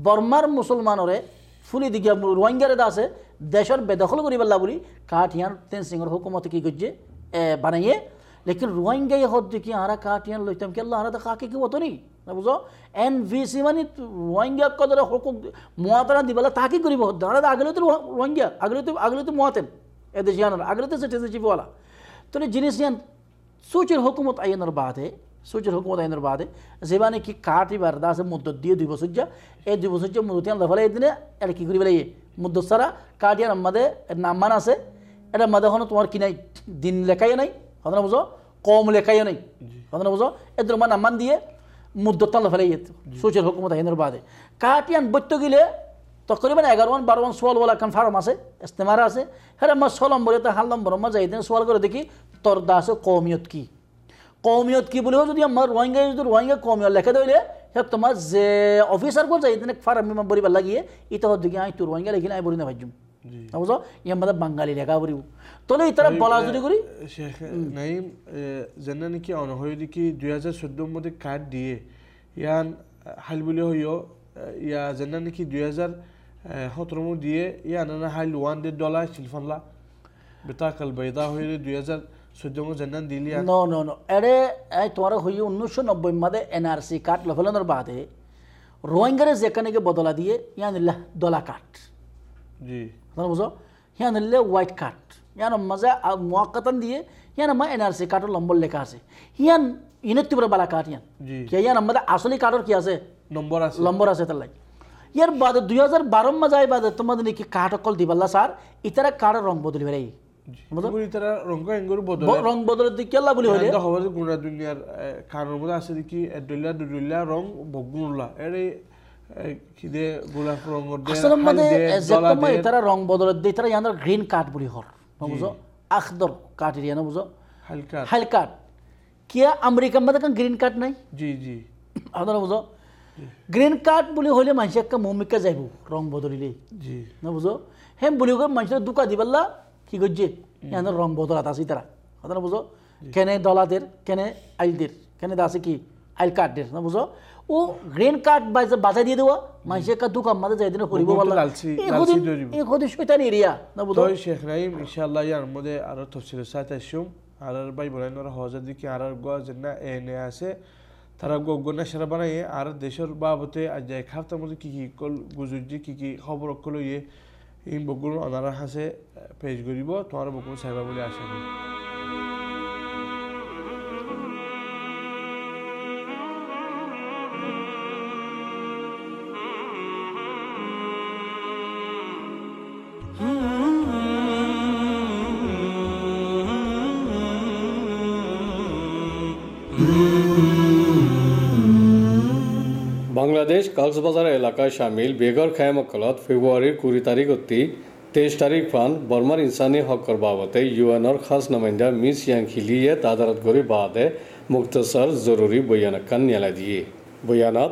B: বর্মার মুসলমানরে ফুলি দিকে রোহিঙ্গারে আছে দেশের বেদখল করি পাল্লা কাঠিয়ান তেন সিংহর হুকুমত কি করছে বানাইয়ে লেকিন রোহিঙ্গাই হদ দেখি আরা কাঠিয়ান লইতাম কি আল্লাহ আরা কাকে কি হতো নি না বুঝো এন ভি সি মানে রোহিঙ্গা কদরে হুকুম মোয়াতারা দিবালা তাকে করিব আরা আগলে তো রোহিঙ্গা আগলে তো আগলে তো মোয়াতেন এদেশ ইয়ানোর আগলে তো সেটা জীবওয়ালা তো জিনিস ইয়ান সুচের হুকুমত আইনের বাদে সূর্যের হুকুমত আইনের বাদে যেবানে কি কাটি বারদা আছে মধ্য দিয়ে দুই বছর যা এই দুই বছর যা মধ্যে আল্লাহ ফেলাই দিলে এটা কী করি ফেলাই মুদ্দসারা কাটিয়া নাম্মাদে নাম্মান আছে এটা মাদে হনো তোমার কি নাই দিন লেখাই নাই কথা বুঝো কম লেখাই নাই কথা বুঝো এদের মা নাম্বান দিয়ে মুদ্দতাল ফেলাই যেত সুচের হুকুমত আহিনের বাদে কাটিয়ান বৈত্য গিলে তকরিবান এগারো ওয়ান বারো ওয়ান সোয়াল ওয়ালা এখন ফার্ম আছে ইস্তেমার আছে হ্যাঁ আমার ছ নম্বরে তো হাল নম্বর আমার যাই সোয়াল করে দেখি তর্দা আছে কমিয়ত কি কমিয়ত কি বলেও যদি আমার রোহিঙ্গা যদি রোহিঙ্গা কমিয়ত লেখা দিলে هبتما ز افسر کو زیدن کفار امی من بری بالا گیه ایتا ہو دیگه آئی تورو آئیں گا لیکن آئی بری نفجم نوزا یہ مدد بنگالی لگا بری تو لئے ایتارا بلا زدی گوری
A: شیخ نایم زنن نکی آنه ہوئی دی که دوی ازا سدوم مدی کارڈ دیئے یعن حل بولی ہوئی ہو یا زنن نکی دوی ازا خطرمو دیئے یعن انا حل وان دی دولا شلفن لا بطاق البیدا ہوئی دی دوی ازا বাদে
B: রোহিঙ্গারে যেখানে বদলা দিয়ে ইয়া দলা কার্ড বুঝো ইয়া হোয়াইট কার্ড ইয়ান মাঝে মোয়াক্কাতান দিয়ে ইয়ান আমার এনআরসি কার্ডের নম্বর লেখা আছে ইয়ান ইনের বালা কাঠ ইয়ান ইয়ান আমাদের আসলি কি আছে নম্বর আছে নম্বর আছে তার লাগে ইয়ার বাদে দুই হাজার বারো মাঝে বাদে তোমাদের নাকি কাঠ অকল দিবাল্লা স্যার ইতারা কার্ডের রং
A: বদলি বেড়াই রং রং কেলা বুলি হলে খবর হ্যাঁ, গুণা দুনিয়ার কারণের আছে দেখি এডলিয়া দুদলিয়া রং বগুনুল্লাহ এর গোলাপ রং আসলে মানে তারা
B: রং বদলত দিয়ে তারা ইয়ানোর গ্রিন কার্ড বুলি হর বুঝো আখদর কার্ড কিয়া আমেরিকা মধ্যে কান গ্রিন কার্ড নাই জি জি আপনারা বুঝো গ্রিন কার্ড বুলি হলে মানুষ একটা মমিকা যাইব রং বদলিলে জি না হেম বুলি মানুষের দুকা দিবাল্লা কি করছে এখানে রং বদলাত আছে তারা কথা বুঝো কেনে দলাদের কেনে আইলদের কেনে আছে কি আইল কার্ডের না বুঝো ও গ্রিন কার্ড বাজাই দিয়ে দেওয়া মানুষের কা দোকান মাঝে যাই দিনে করিব এরিয়া না বুঝো
A: শেখ রাহিম ইনশাআল্লাহ ইয়ার মধ্যে আরো তফসিল সাথে আসুম আর ভাই বলেন ওরা হজের দিকে আর গোয়া যে না এ আছে তারা গগনা সেরা বানাইয়ে আর দেশের বাবতে আজ এক হাফতার মধ্যে কী কী গুজুর যে কী কী খবর কল ইয়ে این رو آنها حسه پیشگوری با تو رو بگو سبب بولی
C: কক্সবাজার এলাকায় সামিল বেগর খায়ামকলত ফেব্রুয়ারির কুড়ি তারিখ অতি তেইশ তারিখ পান বর্মার ইনসানি হকর বাবতে ইউএনর খাস নমাইন্দা মিস ইয়াংখিলিয়ে তাদারত করে বাদে মুক্তসর জরুরি বৈয়ানকান নেলা দিয়ে বৈয়ানত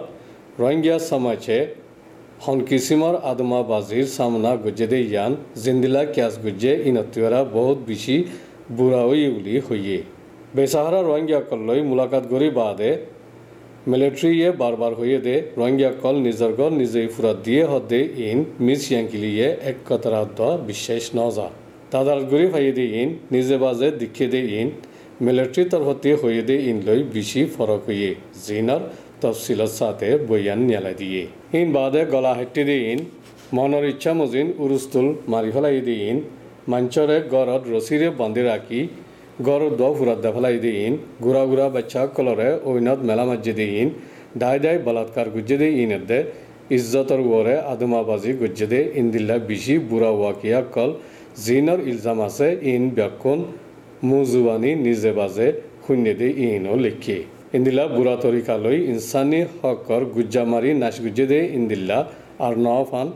C: রোহিঙ্গিয়া সমাজে হনকিসিমর আদমাবাজির সামনা গুজেদে দে ইয়ান জিন্দিলা ক্যাশ গুজে ইনতীয়রা বহুত বেশি বুড়াউই বুলি হইয়ে বেসাহারা রোহিঙ্গিয়াকলই মোলাকাত করি বাদে मिलिट्री बार बार हुए दे কল कल निजर्ग নিজেই फुरा দিয়ে हदे ইন मिस यांकी लिए एक कतरा द विशेष नजा दादार गुरी फाइए दे इन निजे बाजे दिखे दे इन মিলিটারি তরফতে হয়ে দে ইন লই বেশি ফরক হয়ে জিনার তফসিলত সাথে বয়ান নেলা দিয়ে ইন বাদে গলা হাঁটি দে ইন মনের ইচ্ছা মজিন উরুস্তুল মারি ফেলাই দে ইন মঞ্চরে গড়ত রসিরে বান্ধি রাখি গড়ৰ দহ ফুৰাত দেফলাই দেইন গুৰা গুৰা বাচ্চা কলৰে অইনত মেলা মাজ্জে দেইন দাই দাই বলাৎকাৰ গুজ্জে দেই ইন এদে ইজ্জতৰ গড়ে আদমাবাজি গুজ্জে দে ইন্দিল্লা বিশি বুঢ়া ৱাকিয়া কল জিনৰ ইলজাম আছে ইন ব্যাকুণ মুজুৱানী নিজে বাজে শূন্যে দে ইনো লিখি ইন্দিল্লা বুঢ়া তৰিকালৈ ইনচানী হকৰ গুজ্জা মাৰি নাচ গুজ্জে দে ইন্দিল্লা আর নওফান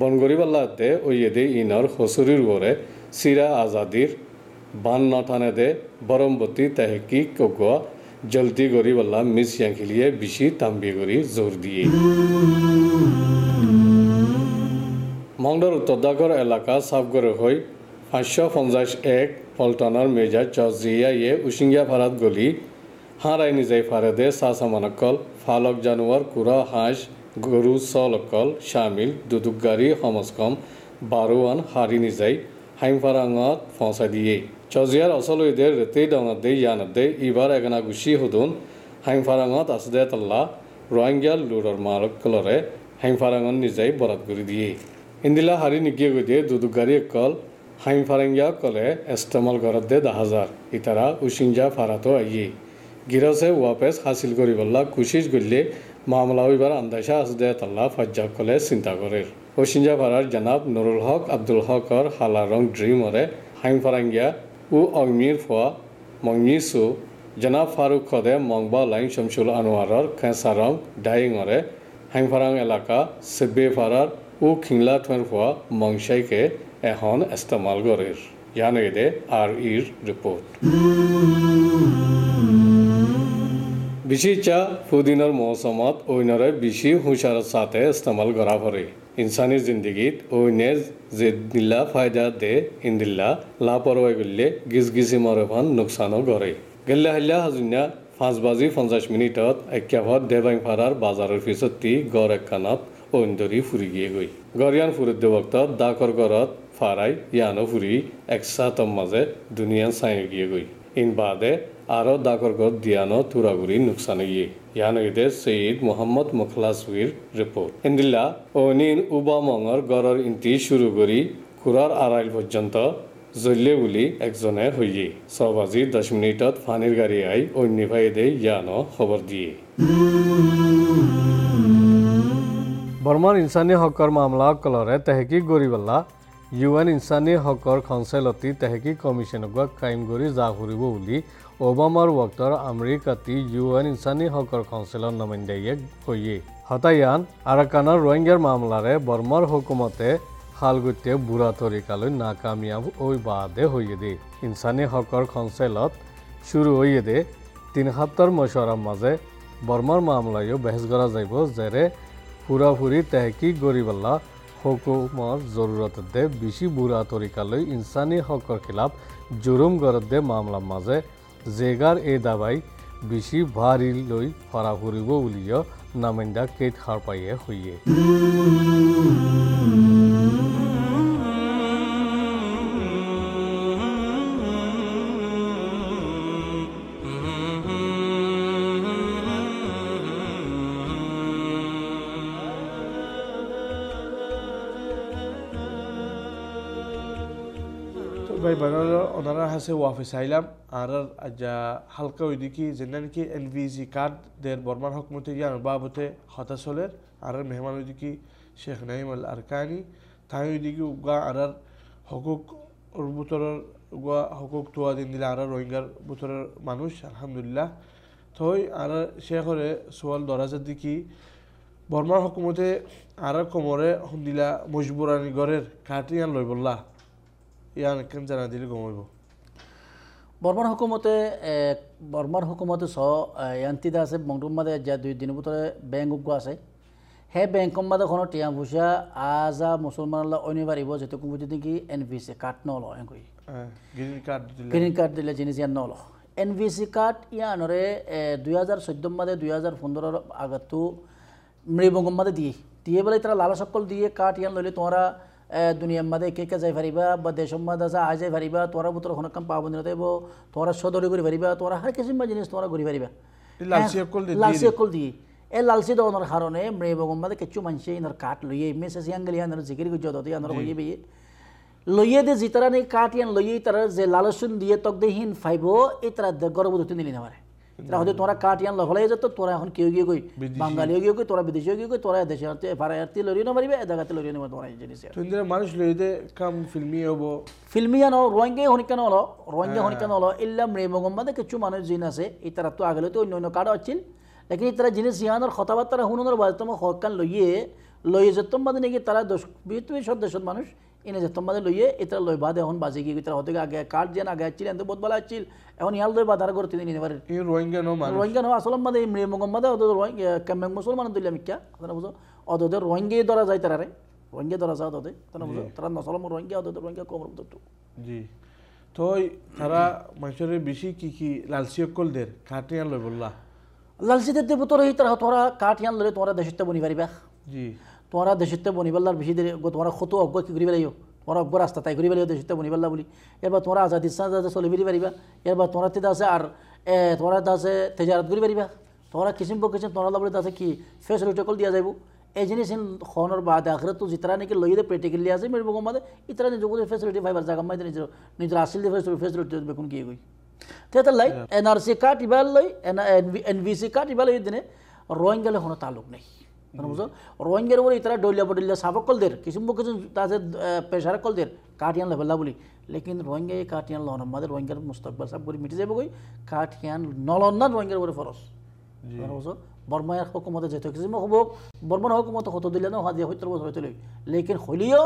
C: বনগরিবাল্লাতে ওইয়েদে ইনর হসুরির গড়ে সিরা আজাদির বাননাথানে দে বৰম্বতী তেহে কি কক জলদি গৰি বলা মিছ য়াংখিলিয়ে বিচি তাম্বি গৰি জোৰ দিয়ে মংগলৰ উত্তদাগৰ এলেকা চাবগৰ হৈ পাঁচশ পঞ্চাছ এক পল্টনৰ মেজা চজিয়াইয়ে উচিঙীয়া ভাৰাত গলি হাঁৰাই নিজাই ফাৰেদে চাহ চামানকল ফালক জানুৱাৰ কুৰা হাঁহ গৰু চলকল চামিল দুদুগাৰী সমস্কম বাৰোৱান হাৰি নিজাই হাইমফাৰাঙত ফচাই দিয়েই Çaziyer asalı der reti dana de yana de ibar egana gushi hudun hain farangat asdet Allah Rohingya lurar marak kolore hain farangan nizai borat guri diye. Indila hari nikiye gudiye dudugari kol hain farangya kole estemal gorat de dahazar itara ushinja farato ayi. গিরসে ওয়াপেস হাসিল করিবল্লা কুশিস গল্লে মামলা হইবার আন্দাসা আসদে তাল্লা ফাজ্জা কলে চিন্তা করে ওসিঞ্জা ভাড়ার জনাব নুরুল হক আব্দুল হকর হালা রং ড্রিমরে হাইম ফারাঙ্গিয়া ও অংমির ফা মংমিসু জনা ফারুক খদে মংবা লাইন শমশুল আনোয়ারর খেসারং ডাইংরে হাইফারং এলাকা সিব্বে ফারার ও খিংলা থর ফা মংশাইকে এখন এস্তমাল গরের দে আর ইর রিপোর্ট বিশেষা ফুদিনৰ মৌচুমত অন্যৰে বেছি হুঁচাৰৰ চাতে ইস্তেমাল কৰা পৰে ইনচানী জিন্দগীত অন্যে যে দিলা দে ইন্দিল্লা লাপৰৱাই কৰিলে গিজ গিজি মৰেফান নোকচানো কৰে গেল্লাহিল্লা হাজনা পাঁচ বাজি পঞ্চাছ মিনিটত একেভাৱত ফাৰাৰ বাজাৰৰ পিছত দি গড় এক একানত ঐন্দৰি ফুৰি গিয়ে গৈ গৰিয়ান ফুৰুদ্ধ ভক্ত ডাকৰ ঘৰত ফাৰাই ইয়ানো ফুৰি এক একচাতৰ মাজে ধুনীয়া চাই গিয়ে গৈ ইন বাদে আৰু ডাকৰগড় দিয়ান তুৰাগুৰি নোকচানিয়ে ইয়ানৈদে চেইদ মহম্মদ মুখলাছৱিৰ ৰিপৰ্ট এন্দিলা অনিন উবামঙৰ গড়ৰ ইন্তি চুৰু কৰি খুৰাৰ আৰাইল পৰ্যন্ত জল্লে বুলি একজনে হৈয়ে ছয় বাজি দহ মিনিটত ফানীৰ গাড়ী আহি অন্যভাইদে ইয়ান খবৰ দিয়ে বৰ্মান ইনচানী হকৰ মামলা কলৰে তেহেকি গৰিবলা ইউ এন ইনচানী হকৰ খঞ্চেলতি তেহেকি কমিশ্যনক কাইম কৰি যা ফুৰিব বুলি ওবামাৰ ৱক্তৰ আমেৰিকাতি ইউ এন ইনচানী হকৰ কাউন্সিলৰ নমিন্দাইয়ে হৈয়ে হতায়ান আৰাকানৰ ৰোহিংগাৰ মামলাৰে বৰ্মাৰ হুকুমতে হালগুতে বুঢ়া তৰিকালৈ নাকামিয়াব হৈ বাদে হৈয়ে দে ইনচানী হকৰ কাউন্সিলত শুরু হইয়ে দে তিন সপ্তাহৰ মশৰাৰ মাজে বৰ্মাৰ মামলায়ো বেহেজ কৰা যাব যেৰে ফুৰাফুৰি তেহকি গৰিবাল্লা হুকুমৰ জৰুৰত দে বেছি বুঢ়া তৰিকালৈ ইনচানী হকৰ খিলাফ জুৰুম গৰত দে মামলাৰ মাজে জেগাৰ এই দাবাই বেছি ভাৰিলৈ ফৰা কৰিব বুলিও নামাইণ্ডা কেইট সাৰ পায়ে শুয়ে
A: ওনারা হাসে ওয়াফিস আইলাম আর যা হালকা ওই দিকে যে নাকি এনভিজি কার্ড দের বর্মান হকমতে গিয়ে বাবতে হতাশলের আর মেহমান ওই দিকে শেখ নাইম আল আরকানি তাই ওই দিকে উগা আর হকুক বুতরের উগা হকুক তোয়া দিন দিলে আর রোহিঙ্গার বুতরের মানুষ আলহামদুলিল্লাহ থই আর শেখরে সোয়াল দরাজার দিকে বর্মার হকুমতে আর কোমরে হন্দিলা মজবুরানি গড়ের কাটিয়ান আন লইবল্লা ইয়ান কেন জানা দিলে গমইব
B: বৰ্মাৰ হুকুমতে বৰ্মন হুকুমতে চ এণ্টি আছে মংডুমাদে যে দুই দিন বোধৰে বেংক গোৱা আছে সেই বেংকৰ মাদে খনৰ টিয়া ভুচা আজা মুছলমানলৈ অন্য পাৰিব যিটো কোনো যদি নেকি এন বি চি কাৰ্ড নল এনেকৈ গ্ৰীণ কাৰ্ড দিলে জিনিছ ইয়াত নল এন বি চি কাৰ্ড ইয়ানৰে দুই চৈধ্য মাদে দুই হাজাৰ পোন্ধৰৰ আগতো মৃগম মাদে দিয়ে দিয়ে বোলে তাৰ লালচকল দিয়ে কাৰ্ড ইয়াত ল'লে তোমাৰ ದುನಿಯಮ್ಮದೆ ಕೇಕ ಜೈ ಫರಿಬ ಬ ದೇಶಮ್ಮದ বা দেশ ಜೈ ಫರಿಬ ತೋರ ಬುತ್ರ কম ಪಾ ಬಂದಿರತೆ দেব ತೋರ সদরি ಗುರಿ ಫರಿಬ ತೋರ হার কিছু জিনিস ತೋರ ঘুরি ಫರಿಬ
A: লালসি
B: অকল দিয়ে এ লালসি দনের কারণে মেয়ে বগম্বাদে কিছু মানুষ ইনার কাঠ লইয়ে মেসেজ ইয়াঙ্গেলি আনার জিকির গুজ দিয়ে আনার হইয়ে বেয়ে লইয়ে দে জিতারা নেই কাঠ ইয়ান লইয়ে তারা যে লালসুন দিয়ে তক দেহীন ফাইব এ তারা গর্ভবতী নিলি নেওয়ারে এটা হয়তো তোরা কাটিয়ান আনলো হলাই যেত তোরা এখন কেউ গিয়ে কই বাঙালিও গিয়ে কই তোরা বিদেশিও গিয়ে কই তোরা দেশে হতে পারে আর তিল লরিনো মারিবে এ জায়গাতে লরিনো মারিবে তোরা জিনিস
A: তুই মানুষ দে কাম ফিল্মি হবো ফিল্মি আনো
B: রোহিঙ্গা হনি কেন হলো রোহিঙ্গা হ্যাঁ। হনি কেন হলো ইল্লা মৃমগম বাদে কিছু মানুষ জিন আছে এই তারা তো আগলে তো অন্য অন্য কার্ড আছিল লেকিন এই তারা জিনিস ইয়ানোর খতাবার্তা হুননোর বাজতম হকান লইয়ে লইয়ে যেতম বাদে নাকি তারা দশ বিশ শত দেশত মানুষ এনে যে তোমাদের লইয়ে এটা লই बादे এখন বাজে গিয়ে इतना হতে आ गया काट जन आ गया चिल বলা बहुत এখন ইয়াল লই याल लोई बादार गोर तिनी निवर ये रोहिंग्या नो मान रोहिंग्या অত রোহিঙ্গা কেমে মুসলমান দিলে আমি ক্যা তারা বুঝো অতদের রোহিঙ্গা ধরা যায় তারা রে রোহিঙ্গা ধরা যায় অতদের তারা বুঝো তারা নসলম রোহিঙ্গা অতদের রোহিঙ্গা কমর তো
A: জি তো তারা মানুষের বেশি কি কি লালসি অকলদের কাটিয়ান লই বললা
B: লালসিদের দেবতরে তারা তোরা কাঠিয়ান লই তোরা দেশতে বনি পারিবা জি তোমারা দেশত্ব বনিবেলার বেশি দেরি তোমার কত অজ্ঞ কি করি পেলাইও তোমার অজ্ঞ রাস্তা তাই করি পেলাইও দেশত্ব বনিবেলা বুলি এরপর তোমরা আজাদ ইসলাম আছে চলি ফিরি পারিবা এরপর তোমার তেতা আছে আর তোমার আছে তেজারত করি পারিবা তোমরা কিসিম পকিসিম তোমরা বলে আছে কি ফেসিলিটি অকল দিয়া যাইব এই জিনিস খনর বাদ আখরে তো জিতরা নাকি লইয়ে প্র্যাকটিক্যালি আছে মেরে বকম বাদে ইতরা নিজকে ফেসিলিটি ফাইবার জায়গা মাইতে নিজের নিজের আসিল ফেসিলিটি বেকুন কি গই তেতার লাই এনআরসি কার্ড ইবার লই এনভিসি কার্ড ইবার লই দিনে রোহিঙ্গা হনো তালুক নেই বুঝো রোহিঙ্গার উপরে ইতারা ডলিয়া বডলিয়া সাবকলদের কিছু কিছু তাদের পেশার কল পেশারকলদের কাঠিয়ান লেভেলা বলি লেকিন রোহিঙ্গা এই কাঠিয়ান লন আমাদের রোহিঙ্গার মুস্তাকবাল সাব করে মিটে যাবে কই কাটিয়ান নলন্দান রোহিঙ্গার উপরে ফরস মানে বর্মায়ের হকুমতে যেতে কিসিম হবুক বর্মন হকুমত হত দিলে না হাজিয়া হইতে বছর হইতে লেকিন হলিও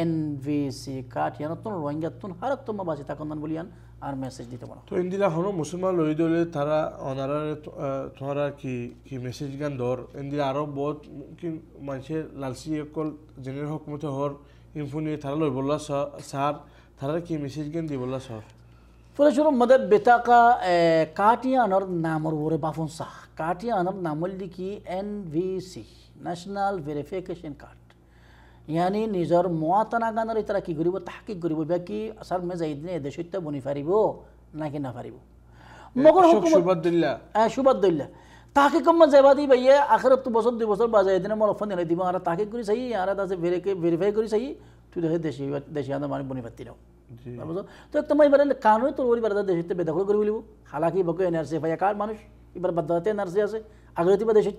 B: এন ভি সি কাঠ ইয়ানতুন রোহিঙ্গাতুন হারক তোমা বাসি তাকন্দান বলিয়ান আর মেসেজ দিতে পারো
A: তো ইন্দিরা হলো মুসলমান লই দলে তারা অনারা তোমরা কি কি মেসেজ গান দর ইন্দিরা আরো বহুত কি মানুষের লালসি একল জেনের হকুমতে হর ইনফুনি তারা লই বললা স্যার তারা কি মেসেজ গান দি বললা স্যার
B: مدا نام نام لکھ سی نیشنل مطلب তো তোমার এবার কারণে তোর ওই বারাদা দেশে বেদখল কৰিব লাগিব হালাকি বকে এনআরসি এফ কার মানুষ এবার বাদাতে এনআরসি আছে আগ্রহ বা দেশে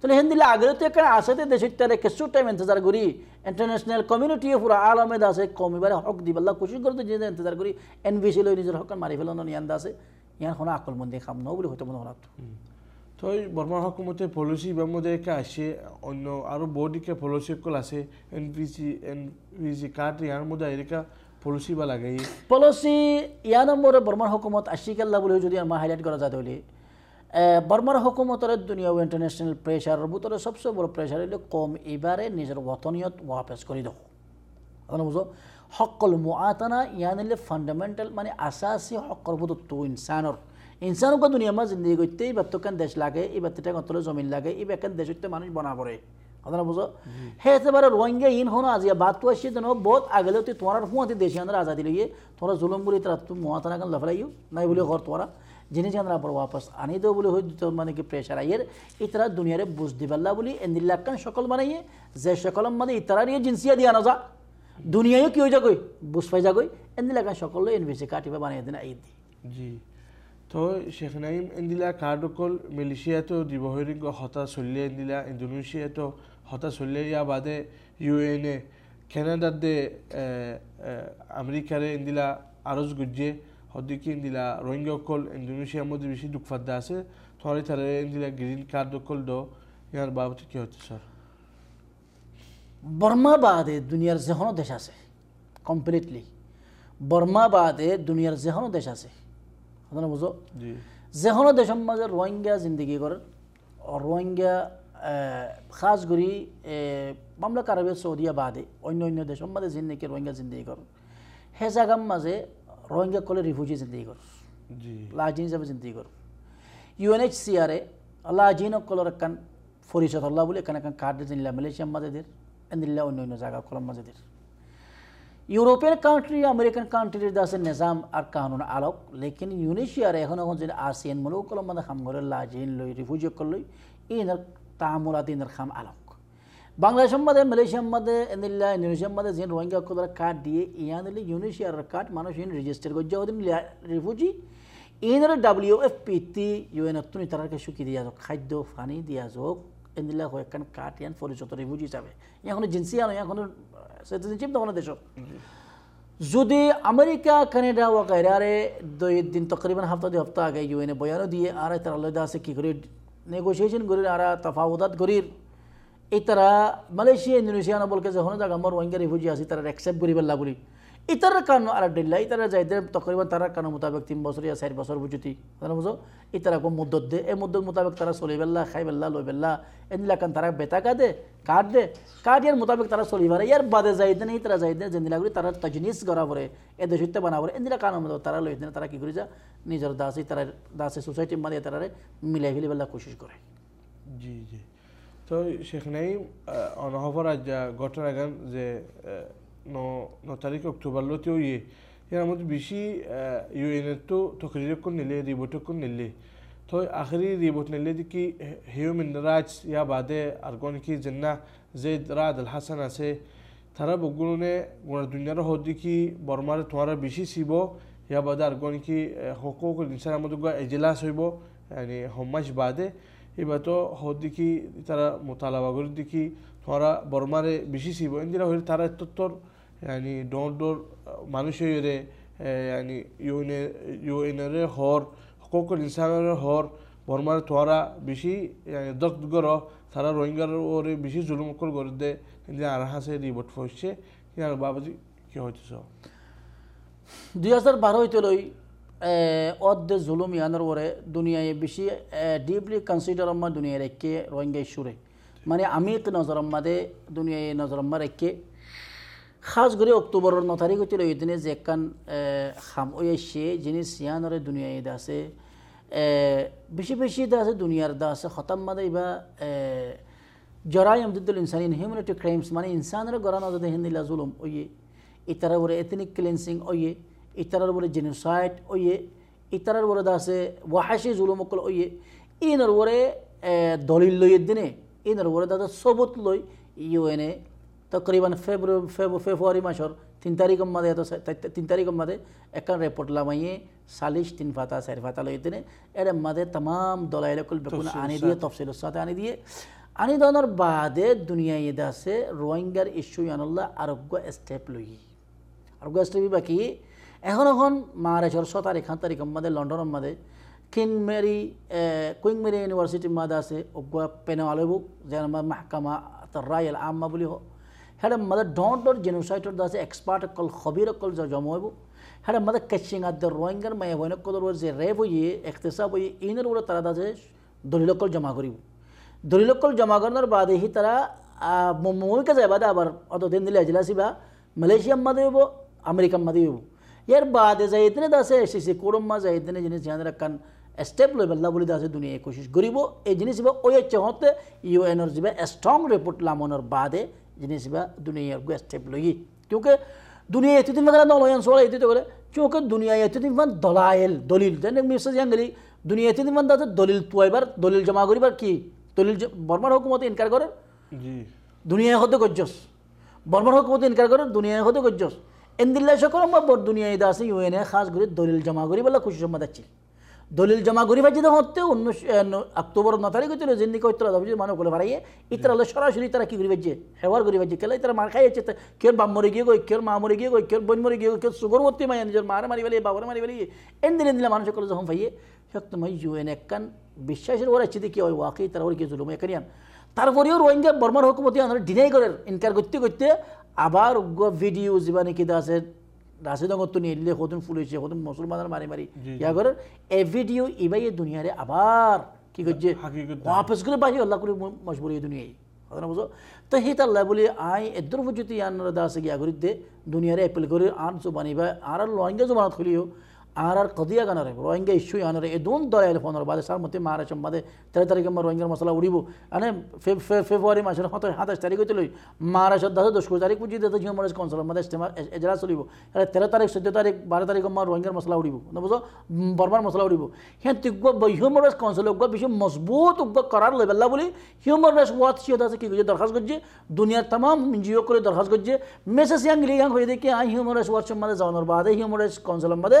B: তাহলে হিন্দিলে দিলে তো এখানে আছে তে দেশত কিছু টাইম ইন্তজার কৰি ইণ্টাৰনেশ্যনেল কমিউনিটিয়ে পুরা আলমেদ আছে কমিবারে হক দিবাল্লা কোশিশ করতে কৰি এন বি চি লৈ নিজৰ হক মাৰি ফেলানো ইয়ান আছে ইয়ান কোনো আকল মন্দে খাম ন বলে হয়তো মনে হলাম
A: তো এই বর্মা হকুমতে পলিসি বেমদেরকে আসে অন্য আরও বহুদিকে পলিসি সকল আছে N P C NPC NPC card ইয়ার মধ্যে এরিকা পলিচি বা লাগে
B: পলিচি ইয়া নম্বরে বর্মার হকুমত আশিকাল্লা বুলি যদি আমার হাইলাইট করা যায় তাহলে বর্মার হকুমতরে দুনিয়া ইন্টারন্যাশনাল প্রেশারের ভিতরে সবচেয়ে বড় প্রেশার হইলে কম এবারে নিজের বতনীয়ত মহাপেস করে দেখো আপনার বুঝো হকল মুআতানা ইয়া নিলে ফান্ডামেন্টাল মানে আসাসি আছে ভূত তো ইনসানর ইনসানকে দুনিয়া মা জিন্দগি করতে এই বাত্তকান দেশ লাগে এই বাত্তটা অন্তরে জমিন লাগে এই বাকান দেশ মানুষ বনা আপনারা বুঝো হে একেবারে রোহিঙ্গা ইন হন আজিয়া বাদ তো আসছে যেন বহুত আগলে তুই তোমার তুই দেশে আমরা আজাদি লইয়ে তোমরা জুলুম বলি তার তুমি মহাতারা কান লফলাইও নাই বলে ঘর তোরা জেনে যে আমরা আবার ওয়াপাস আনি দেবো বলে হয়তো মানে কি প্রেশার আইয়ের ইতারা দুনিয়ারে বুঝ দিবাল্লা বলি এন্দিল্লা খান সকল বানাইয়ে যে সকল মানে ইতারা নিয়ে জিনসিয়া দিয়ে আনা যা দুনিয়ায়ও কি হয়ে যাগই বুঝ পাই যাগই এন্দিল্লা খান সকলে এনভিসি কাটিবে বানিয়ে দিন আই দি
A: জি তো শেখ নাইম এন্দিলা কার্ড অকল মালয়েশিয়াতো দিবহরিঙ্গ হতা চলিয়ে এন্দিলা ইন্দোনেশিয়াতো হতাশ হইলে ইয়া বাদে ইউএনএ কেনাডার দে আমেরিকারে ইন্দিলা আরজ গুজে হদিকে ইন্দিলা রোহিঙ্গা অকল ইন্দোনেশিয়ার মধ্যে বেশি দুঃখফাদ্দা আছে থরে থারে ইন্দিলা গ্রিন কার্ড অকল দ ইয়ার বাবদ কি হচ্ছে স্যার
B: বর্মা বাদে দুনিয়ার যে দেশ আছে কমপ্লিটলি বর্মা বাদে দুনিয়ার যে দেশ আছে বুঝো
A: যে
B: দেশের মাঝে রোহিঙ্গা জিন্দগি করে রোহিঙ্গা খাস মামলা মামলাকার সৌদিয়া বাদে অন্য অন্য দেশ মাঝে জিন্দিকে রোহিঙ্গা জিন্দি কর হে জাগাম মাঝে রোহিঙ্গা কলে রিফিউজি জিন্দি কর লাজিন হিসাবে জিন্দি কর ইউএনএইচসিআরে লাজিন কলর একখান ফরিষদ হল্লা বলে এখানে একখান কার্ড দিনলা মালয়েশিয়ার মাঝেদের দিনলা অন্য অন্য জায়গা কলম দের ইউরোপিয়ান কান্ট্রি আমেরিকান কান্ট্রির দাসে নিজাম আর কানুন আলোক লেকিন ইউনেশিয়ার এখন এখন যে আসিয়ান মূলক কলম মানে খামঘরের লাজিন লই রিফিউজি কল লই ইনার তামুলাদিনের খাম আলক বাংলাদেশ সম্বাদে মালয়েশিয়া সম্বাদে এনিল্লা ইন্দোনেশিয়া সম্বাদে যেন রোহিঙ্গা কদরা কার্ড দিয়ে ইয়া নিলে ইউনেশিয়ার কার্ড মানুষ ইন রেজিস্টার করছে ওদিন রিফিউজি ইনের W F P T UN তুমি তারাকে সুখি দিয়া যাক খাদ্য পানি দিয়া যাক এনিল্লা হয় একখান কার্ড ইয়ান পরিচিত রিফিউজি যাবে এখন জিনসি আনো এখনো সিটিজেনশিপ তখন দেশ যদি আমেরিকা কানাডা ও কায়রারে দুই দিন তকরিবান হাফতা দুই হপ্তাহ আগে ইউএনএ বয়ানও দিয়ে আর তারা আলাদা আছে কি করে নেগোসিয়েশন করি আর তফাউদাত করি এই তারা মালয়েশিয়া ইন্দোনেশিয়া নবলকে যখন হন জায়গা আমার ওয়াঙ্গা রিফিউজি আছে তারা একসেপ্ট করি পারলা বলি ಇತರರ ಕಾನೂನು ಅರಡ್ಡಿಲ್ಲ ಇತರ ಜೈದ್ರೆ ತಕರೀಬನ್ তারা ಕಾನೂನು মোতাবেক তিন বছর ইয়া চার বছর বুঝুতি তারা বুঝো ইতারা কো মুদ্দত দে এই মুদ্দত মোতাবেক তারা চলিবেল্লা লই লইবেল্লা এনিলা কান তারা বেতা দে কাঠ দে কাঠ ইয়ার মোতাবেক তারা চলিবারে ইয়ার বাদে যাই ইতারা যাই দে যাইদে করি তারা তজনিস গড়া পরে এ দেশিত্ব বানা পরে এনিলা কানুন মতো তারা লই দেন তারা কি করে যা নিজের দাসে তারা দাসে সোসাইটি মানে তারারে মিলাই ফেলিবেল্লা কোশিশ করে
A: জি জি তো সেখানেই অনহপরাজ যা ঘটনা যে ন তারিখ অক্টোবর লতে হইয়ে ইয়ার মধ্যে বেশি ইউএনের তো কোন নিলে কোন নিলে তো আখরি রিবোট নিলে কি হিউমেন রাইটস ইয়া বাদে আর কোন কি জেন্না জেদ রাদ আল হাসান আছে তারা বগুলনে গোড়া দুনিয়ার হদি কি বর্মার তোমারা বেশি চিব ইয়া বাদে আর কোন কি হকুক ইনসান আমাদের এজলাস হইব মানে হমাস বাদে এবার তো হদি কি তারা মোতালাবা করে দেখি তোমরা বর্মারে বেশি চিব এন্দিরা হইলে তারা তোর yani dondur manuşe yöre yani yöneleri hor hukukul insanları hor বর্মার তোরা বেশি দগ্ধ গর তারা রোহিঙ্গার ওরে বেশি জুলুম কর করে দে আর হাসে রিবট ফসছে ইয়ার বাবাজি কি হইতেছ দুই
B: হাজার বারো হইতে লই অর্ধে জুলুম ইয়ানোর ওরে দুনিয়ায় বেশি ডিপলি কনসিডার আম্মা দুনিয়ায় রেখে রোহিঙ্গা ইস্যুরে মানে আমি নজর আম্মাদে দুনিয়ায় নজর আম্মা রেখে খাস করে অক্টোবর ন তারিখ হচ্ছিল ওই দিনে যে একান খাম ওই সে যিনি সিয়ানরে দুনিয়ায় আছে বেশি বেশি আছে দুনিয়ার আছে খতাম মানে বা জরাই আমদুল ইনসানি হিউম্যানিটি ক্রাইমস মানে ইনসানের গরান আজাদে হিন্দিলা জুলুম ওইয়ে ইতারার উপরে এথনিক ক্লিনসিং ওইয়ে ইতারার উপরে জেনোসাইড ওইয়ে ইতারার উপরে আছে ওয়াহাসি জুলুম অকল ওইয়ে ইনর উপরে দলিল লইয়ের দিনে ইনর উপরে দাদা সবুত লই ইউএনএ তকরিবান ফেব্রুয়ারি फेब फेब्रुवारी मासर তিন তারিখের মাঝে এত তিন তারিখের মাঝে একখান রেপোর্ট লামাইয়ে সালিশ তিন ফাতা চার ফাতা লই দিনে এর মাঝে তাম দলাইল আনি দিয়ে তফসিল সাথে আনি দিয়ে আনি দনের বাদে দুনিয়া ইয়ে আছে রোহিঙ্গার ইস্যু আনল্লা আরোগ্য স্টেপ লই আরোগ্য স্টেপই বাকি এখন এখন মহারাষ্ট্র ছ তারিখ সাত তারিখের মাঝে লন্ডনের মাঝে কিং মেরি কুইং মেরি ইউনিভার্সিটির মাঝে আছে অজ্ঞ পেনেওয়ালেবুক যেন মাহকামা রায়েল আম্মা বুলি হোক হেডা মাদার ডর জেনোসাইটর দাসে এক্সপার্ট কল খবির কল জমব হেডা মাদার কেচিং আদ রোহিঙ্গার মায়ে বৈন কলর যে রেব হইয়ে এখতেসাব হইয়ে ইনের ওরা তারা দাসে দলিল কল জমা করিব দলিল কল জমা করানোর বাদে হি তারা মমিকা যাইবা দা আবার অত দিন দিলে এজলাসিবা মালয়েশিয়ার মাদে হইব আমেরিকার মাদে হইব এর বাদে যাইতেনে দাসে এসেছে কোরম্মা যাইতেনে জিনিস জানার কান স্টেপ লৈ পেলাই বুলি দাসে দুনিয়াই কোশিশ কৰিব এই জিনিস ওই হচ্ছে হতে ইউএনর যাবে স্ট্রং রিপোর্ট লামনের বাদে بالنسبه دنيا قاس تبلغي كيوكي دنيا يتتين فقط نولو ينصور يتتين فقط كيوكي دنيا يتتين فقط دلائل دليل ده نك ميسا جانجلي دنيا يتتين فقط دليل تويبر دليل جمع করিবার কি দলিল বর্মার হুকুমত ইনকার করে জি দুনিয়ায় হতে গজ্জস বর্মার হুকুমত ইনকার করে দুনিয়ায় হতে গজ্জস এন্দিল্লা সকল বর দুনিয়ায় দাসে ইউএনএ খাস করে দলিল জমা করি বলে খুশি সম্মাদ আছে দলিল জমা করি ফাইতে হতে উনিশ অক্টোবর ন তারিখে ছিল জিন্দি কইতরা দাবি মানে বলে ভাড়াইয়ে ইতরা হলে সরাসরি তারা কি করি ফাইছে হেওয়ার করি ফাইছে কেলা তারা মার খাইছে কেউ বাম মরে গিয়ে গই কেউ মা মরে গিয়ে গই কেউ বোন মরে গিয়ে গো কেউ সুগরবর্তী মাই নিজের মারে মারি ফেলি বাবার মারি ফেলি এন দিন দিলে মানুষ করে যখন ভাইয়ে সত্য মাই জুয়েন একখান বিশ্বাসের ওরা চিতে কি ওই ওয়াকি তারা ওর কি জুলুম এখানে আন তারপরেও রোহিঙ্গা বর্মার হকুমতি ডিনাই করেন ইনকার করতে করতে আবার ভিডিও জীবানে কিদা আছে রাশেদগত্ব নিয়ে এলে কতদিন ফুলেছে কতদিন মুসলমানের মারি মারি ইয়া করে এ ভিডিও এবার দুনিয়ারে আবার কি করছে ওয়াপস করে বাহি আল্লাহ করে মজবুর এই দুনিয়ায় কথা বুঝো তো হিত আল্লাহ বলি আই এদ্দর পর্যন্ত ইয়ান দাস গিয়া করি দে দুনিয়ারে অ্যাপেল করে আর জোবানি বা আর লোয়াঙ্গা জোবানাত খুলিও ಆರ್ ಕದಿಯ ಗಣರ ರೋಹಿಂಗ್ಯ ಇಶ್ಯೂ ಏನರ ಇದೊಂದು ದೊರೆ ಎಲ್ಲಿ ಫೋನ್ বাদে ಸಾರ್ মতে ಮಹಾರಾಷ್ಟ್ರ ಬಾದೆ ತೆರೆ ತಾರೀಕು ಮಾ ರೋಹಿಂಗ್ಯರ ಮಸಲ ಉಡಿಬು ಅನೆ ಫೆಬ್ರವರಿ ಮಾಸರ ಹತ್ತು সাতাশ তারিখ হইতে লই মহারাষ্ট্র দশ দশ কুড়ি তারিখ পুজি দেতে জিও মহারাজ কনসল মাদে এজলাস চলিব এটা তেরো তারিখ চৈধ্য তারিখ বারো তারিখ মা রোহিঙ্গার মশলা উড়িব বুঝো বর্মার মশলা উড়িব হ্যাঁ তিগ্ব হিউম্যান কনসল উগ্র বেশি মজবুত উগ্র করার লই পেলা বলে হিউম্যান রাইটস ওয়াচ সিও আছে কি করছে দরখাস্ত করছে দুনিয়ার তাম অ কৰি দরখাস্ত করছে মেসেজ ইয়াং লিগাং হয়ে দেখি আই হিউম্যান রাইটস ওয়াচ মাদে যাওয়ানোর বাদে হিউম্যান রাইটস কনসল মাদে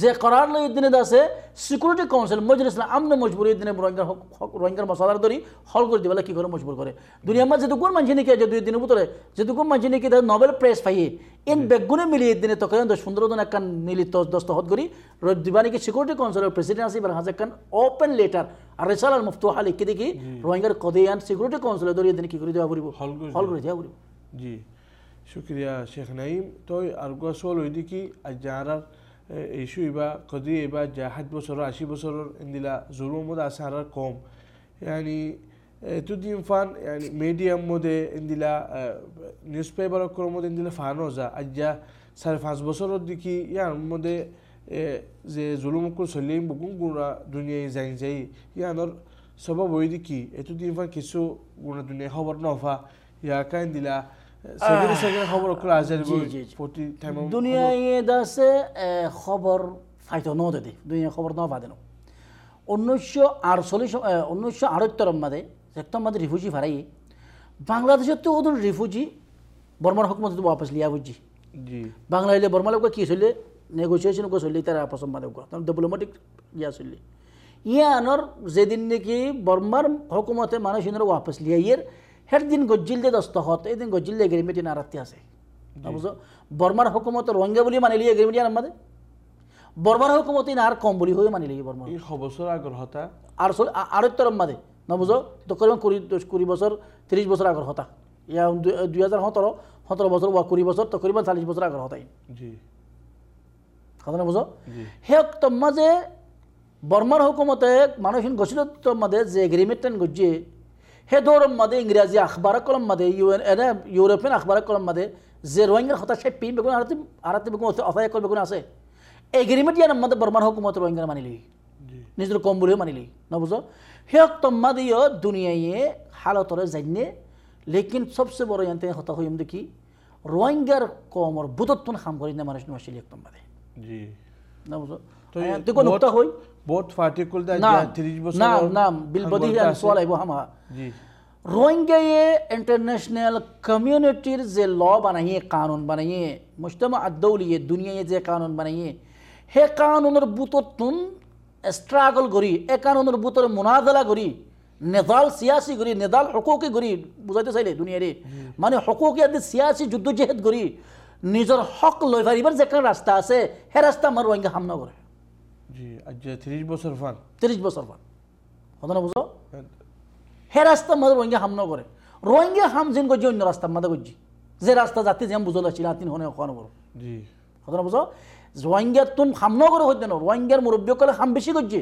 B: যে করার লই দিনে আছে সিকিউরিটি কাউন্সিল ইসলাম আমি মজবুর দিনে রোহিঙ্গার রোহিঙ্গার মশলার ধরি হল করে দিবে কি করে মজবুর করে দুনিয়া মাঝে যেটুকুন মানুষ নাকি আছে দুই দিনের ভিতরে যেটুকু মানুষ নাকি নোবেল প্রাইজ পাই এন বেগুনে মিলিয়ে দিনে তো কেন পনেরো জন একখান দস্ত হত করি দিবা নাকি সিকিউরিটি কাউন্সিলের প্রেসিডেন্ট আছে এবার হাজার একখান ওপেন লেটার আর রেসাল আল হা লিখে দেখি রোহিঙ্গার কদে আন সিকিউরিটি
A: কাউন্সিলের ধরিয়ে দিনে কি করে দেওয়া পড়ব হল করে দেওয়া পড়ব জি শুক্রিয়া শেখ নাইম তো আর গোয়া সোল হইদি কি আর যারা ایشو ایبا قضیه ایبا جاه حد بس راهشی بس رن اندیلا ظلم مده سرر کم یعنی تو دیم فن یعنی می دیم مده اندیلا نیوزپیپر اکرم مده اندیلا فانوسه اجا سر فانس بس رن دیکی یعنی مده از ظلم کل سلیم بگن گونا دنیای زندهی یعنی سبب ویدیکی تو دیم فن کیشو گونا دنیا ها ور نوفا یا که اندیلا سەگەر سەگەر خەبەر کولاژەر پۆتی تەمام دنیای
B: دەسێ خەبەر ফাইতনো দিদি দুনিয়া খবর নাও বাদেন উনিশশো আটচল্লিশ উনিশশো আটাত্তর মাদে একদম মাদে রিফিউজি ভারাই বাংলাদেশের তো ওদের রিফিউজি বর্মার হকমত ওয়াপস লিয়া বুঝি বাংলা হইলে বর্মা লোক কি চলে নেগোসিয়েশন করে চললি তারা আপস মাদে তখন ডিপ্লোমেটিক ইয়া চললি ইয়ে যেদিন নেকি বর্মার হকুমতে মানুষ ওয়াপস লিয়া ইয়ের হের দিন গজ্জিল্লে দস্ত হত এই দিন গজ্জিল্লে এগ্রিমেন্ট ইন আরাতি আছে বুঝো বর্মার হকুমত রোহিঙ্গা বুলি মানিলি এগ্রিমেন্ট ইয়ার আমাদের বর্মার হকুমত ইন আর কম বুলি হয়ে মানিলি বর্মার এই বছর আগর হতা আর আরো তোর মাদে না বুঝো তো করিবেন কুড়ি কুড়ি বছর তিরিশ বছর আগর হতা ইয়া দুই হাজার সতেরো সতেরো বছর বা কুড়ি বছর তো করিবেন চাল্লিশ বছর আগর হতা জি কথা না বুঝো হে যে বর্মার হকুমতে মানুষহীন গছিল তোমাদের যে এগ্রিমেন্ট গজিয়ে হে দৌড়ম্মাদে ইংরাজি আখবারা কলম্মাদে ইউএন এনে ইউরোপিয়ান আখবারা কলম্মাদে যে রোহিঙ্গার হতা সে পিম বেগুন আরাতি আরাতি বেগুন অথায় কল বেগুন আছে এগ্রিমেন্ট ইয়ান আমাদের বর্মান হকুমত রোহিঙ্গার মানিলি নিজের কম বলেও মানিলি না বুঝো হে তম্মাদ ইয় দুনিয়ায় হালতরে জানিয়ে লেকিন সবসে বড় ইয়ান্তে কথা হইম দেখি রোহিঙ্গার কমর বুতত্বন খাম করি না মানুষ নমাশিলি এক তম্মাদে জি না বুঝো তো কোনো
A: হই ہے یہ
B: یہ انٹرنیشنل کمیونٹی زی زی لا قانون قانون قانون قانون مجتمع دنیا بوتو تن گری گری مناالا روہنگا
A: জি আজ 30
B: বছর ফান 30 বছর ফান কথাটা বুঝো হ্যাঁ। হে হাম করে রোহিঙ্গা অন্য রাস্তা মাঝে করছি যে রাস্তা জাতি যেমন বুঝো লাগছি রাতিন হনে ওখানে করো জি কথাটা বুঝো রোহিঙ্গার তুম হাম ন করে হইতে রোহিঙ্গার কলে হাম বেশি করছে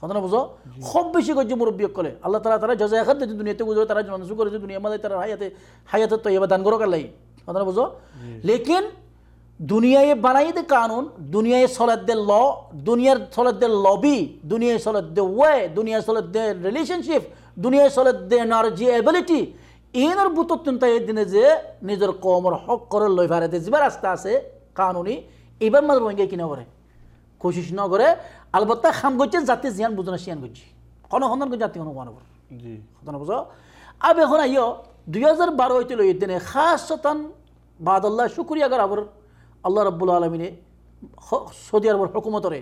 B: কথাটা বুঝো খুব বেশি করছে মুরব্বী কলে আল্লাহ তালা তারা যজা এখান থেকে দুনিয়াতে বুঝো তারা মানুষ করেছে দুনিয়া মাঝে তারা হায়াতে হায়াতে তো এবার দান করো লাগে কথাটা বুঝো লেকিন দুনিয়ায় দে কানুন দুনিয়ায় দে ল দুনিয়ার দে লবি দুনিয়ায় সলাদ্দের ওয়ে দুনিয়ায় দে রিলেশনশিপ দুনিয়ায় সলাদ্দের এনার্জি এবিলিটি এনার বুতত্তনটা এই দিনে যে নিজের কমর হক করে লই দে যেবার রাস্তা আছে কানুনি এবার মাদ রোহিঙ্গা কিনা করে কোশিস না করে আলবত্তা খাম করছে জাতি জিয়ান না সিয়ান করছি কোনো সন্ধান করছে জাতি কোনো মানব জি কথা বুঝো আব এখন আইয় দুই হাজার বারো হইতে লই দিনে খাস বাদাল্লাহ শুক্রিয়া কর আবার আল্লাহ রব্বুল আলমিনে সৌদি আরবের হকুমতরে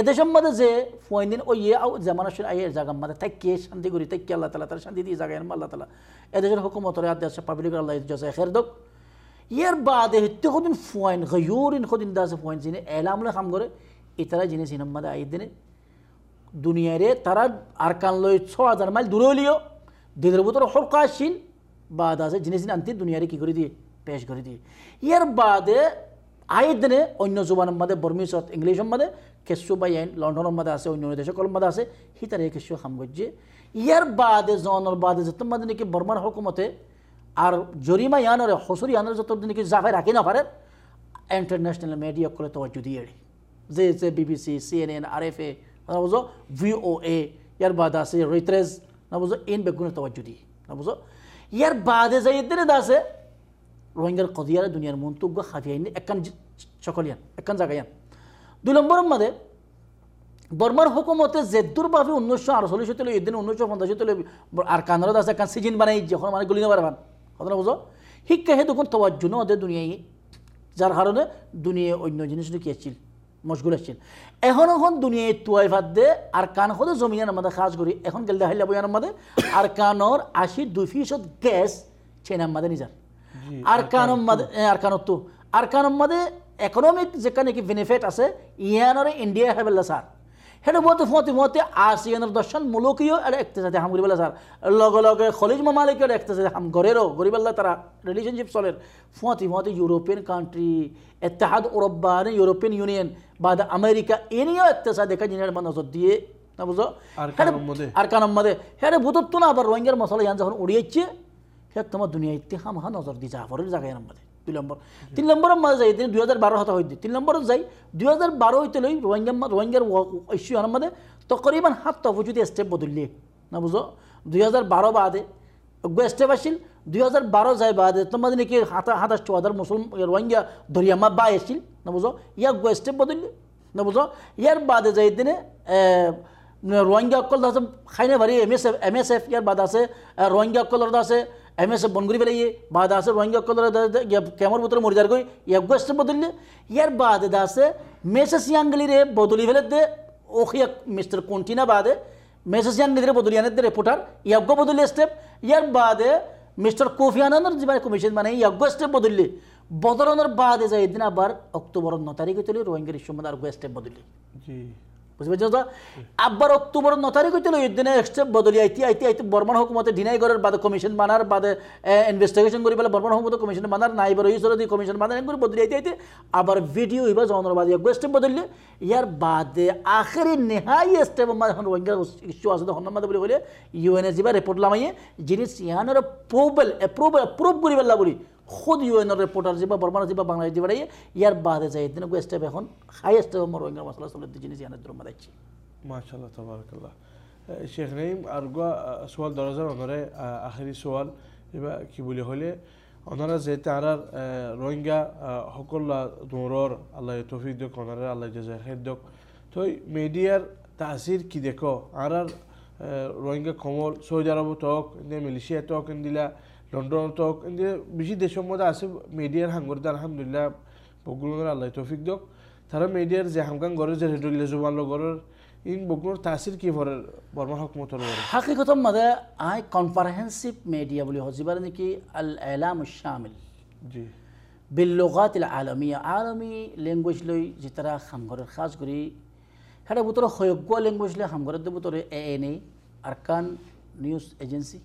B: এদেশের মধ্যে যে ফুয়াইন দিন ওই ইয়ে জামানসের আইয়ের জাগার মধ্যে থাকিয়ে শান্তি করি থাকিয়ে আল্লাহ তালা তার শান্তি দিয়ে জাগায় আল্লাহ তালা এদেশের হকুমতরে আর আছে পাবলিক আল্লাহ খের দোক ইয়ার বাদে হত্যা কদিন ফুয়াইন হইউরিন কদিন দাসে ফুয়াইন যিনি এলামলে কাম করে ইতারা যিনি সিনেমা মধ্যে আই দিনে দুনিয়ারে তারা আর কান লই ছ হাজার মাইল দূরে লিও দিদের ভিতরে হরকাশীন বাদ আছে জিনিস আনতে দুনিয়ারে কী করে দিয়ে পেশ করে দিয়ে ইয়ার বাদে আই দিনে অন্য জুবানের মাদে বর্মিস ইংলিশ মাদে কেসু বা ইয়াইন লন্ডনের মাদে আছে অন্য দেশকল মাদে আছে সি এই কেঁচু সামগজ্যে ইয়ার বাদে জনের বাদে যত মাদে নাকি বর্মার হকুমতে আর জরিমা ইয়ানরে হসরি ইয়ানের যত নাকি জাফে রাখি না পারে ইন্টারন্যাশনাল মিডিয়া করে তো যদি এড়ে যে যে BBC CNN R F A না বুঝো ও এ ইয়ার বাদ আছে রিত্রেজ না বুঝো ইন বেগুনে তো যদি না বুঝো ইয়ার বাদে যাই দিনে আছে রোহিঙ্গার কদিয়ারে দুনিয়ার মন্তব্য হাফিয়াইনি একখান সকলিয়ান একখান জাগাইয়ান দুই নম্বর মাদে বর্মার হুকুমতে জেদ্দুর বাফি উনিশশো আটচল্লিশ হতে এদিন দিন উনিশশো পঞ্চাশ হতে আর কানারত আছে একখান সিজিন বানাই যখন মানে নেবার ভান কথা বুঝো শিক্ষা হে দুখন তওয়াজ্জু জন্য ওদের দুনিয়ায় যার কারণে দুনিয়ায় অন্য জিনিস কি আছিল মশগুল আছিল এখন এখন দুনিয়ায় তুয়াই ভাত দে আর কান হতে জমিয়ান আমাদের কাজ করি এখন গেলে হাইলা বইয়ান আমাদের আর কানর আশি দুই ফিসত গ্যাস চেন আমাদের নিজার আরকানুম্মাদ আরকানত্তু আরকানুম্মাদে ইকোনমিক যেখানে কি বেনিফিট আছে ইয়ানরে ইন্ডিয়া হেবেলা সার সেইটো বহুত ফুঁৱতি ফুঁৱতি আছিয়ানৰ দৰ্শন মুলকীয় এটা একতেজাতি হাম কৰিব ছাৰ লগে লগে খলিজ মামালিকৰ একতেজাতি হাম গৰেৰ গৰিব তাৰা ৰিলেশ্যনশ্বিপ চলে ফুঁৱতি ফুঁৱতি ইউৰোপিয়ান কাণ্ট্ৰি এতেহাদ উৰব্বান ইউৰোপিয়ান ইউনিয়ন বা আমেৰিকা এনেও একতেজাত দেখা জিনিস নজর দিয়ে না বুঝো আর কানম্মদে সেটা ভূতত্ব না আবার রোহিঙ্গার মশলা ইয়ান যখন উড়িয়েছে সেত তোমার দুনিয়া হাম হা নজর দি জাফরের জায়গায় নাম্বাদে দুই নম্বর তিন নম্বরের মাঝে যাই তিনি দুই হাজার বারো হতা হইতে তিন নম্বর যাই দুই হাজার বারো হইতে লই রোহিঙ্গা রোহিঙ্গার ঐশ্য আনার মাঝে তকরিবান হাত যদি স্টেপ বদলিয়ে না বুঝো দুই হাজার বারো বাদে অজ্ঞ স্টেপ আসিল দুই হাজার বারো যায় বাদে তোমার মানে নাকি হাতা হাতাশ ছ হাজার মুসলিম রোহিঙ্গা ধরিয়ামা বা আসিল না বুঝো ইয়া অজ্ঞ স্টেপ বদলিয়ে না বুঝো ইয়ার বাদে যাই দিনে রোহিঙ্গা অকল আছে খাইনে ভারি M S F M S F ইয়ার বাদ আছে রোহিঙ্গা অকলর আছে এমএসএ বনগুরি বেলাইয়ে বা দাসে রোহিঙ্গা কেমন বুতরে মরিদার গই ইয়াগস্ট বদলিলে ইয়ার বাদ দাসে মেসেস ইয়াঙ্গলিরে বদলি ফেলে দে ওখিয়া মিস্টার কন্টিনা বাদে মেসেস ইয়াঙ্গলিরে বদলি আনে দে রেপোর্টার ইয়াগ্য বদলি স্টেপ ইয়ার বাদে মিস্টার কোফি আনন্দর জীবনে কমিশন মানে ইয়াগ্য স্টেপ বদলি বদলানোর বাদে যে এদিন আবার অক্টোবর ন তারিখে চলে রোহিঙ্গার ইস্যু মধ্যে আর স্টেপ বদলি জি পাইছো তো আব্বার অক্টোবর ন তারিখ হইতে দিনে স্টেপ বদলি আইতে আইতে আইতে বৰ্মন হকুমতে ডিনাই করার বাদে কমিশন বানার বাদে ইনভেস্টিগেশন করি পেলাই বৰ্মন হকুমতে কমিশন বানার নাই বাৰু ইউজর কমিশ্যন কমিশন বানার বদলি আইতে আইতে আবার ভিডিও হইবা জনবাদী একবার স্টেপ বদলিলে ইয়ার বাদে আখেরি নেহাই স্টেপ আমার এখন রোহিঙ্গা ইস্যু আছে তখন মাদে বলে হইলে ইউএনএস বা রিপোর্ট লামাইয়ে জিনিস ইয়ানোর প্রোবেল অ্যাপ্রুভ অ্যাপ্রুভ করিবেলা বলি খুদ ইউএনের রিপোর্টার যেবা বর্মার যেবা বাংলাদেশ দিবা ইয়ার বাদে যায় দিন স্টেপ এখন হাইয়েস্ট আমার রোহিঙ্গা মশলা চলে দিচ্ছি জিনিস আনার দ্রমা দেখছি
A: মাশাল্লাহ তবরকাল্লাহ শেখ রহিম আর গো সোয়াল দরজার অনরে আখেরি সোয়াল এবার কি বলি হলে ওনারা যে তারার রোহিঙ্গা সকল্লা দৌড়র আল্লাহ তফিক দিয়ক ওনারা আল্লাহ জাজায় খেদ দিয়ক তো মিডিয়ার তাসির কি দেখো আর রোহিঙ্গা কমল সৌদি আরব টক ইন্ডিয়া মালয়েশিয়া টক ইন্দিলা লন্ডনতক এনে বেশি দেশের মধ্যে আছে মিডিয়ার হাঙ্গরদার আলহামদুলিল্লাহ বকুলগর আল্লাহ তৌফিক দক তারা মিডিয়ার যে হামকান গড়ের যে হেডুল্লা জোবান লগরের ইন বকুলর তাসির কি ভরের বর্মা হকমতর হাকিকত মাদে আই কনফারেন্সিভ
B: মেডিয়া বলি হজিবার নাকি আল এলাম শামিল জি বিল্লগাত আলমিয়া আলমী ল্যাঙ্গুয়েজ লই যে তারা হামঘরের খাস করি সেটা ভিতরে সয়োগ্য ল্যাঙ্গুয়েজ লই হামঘরের ভিতরে A N A Arakan news agency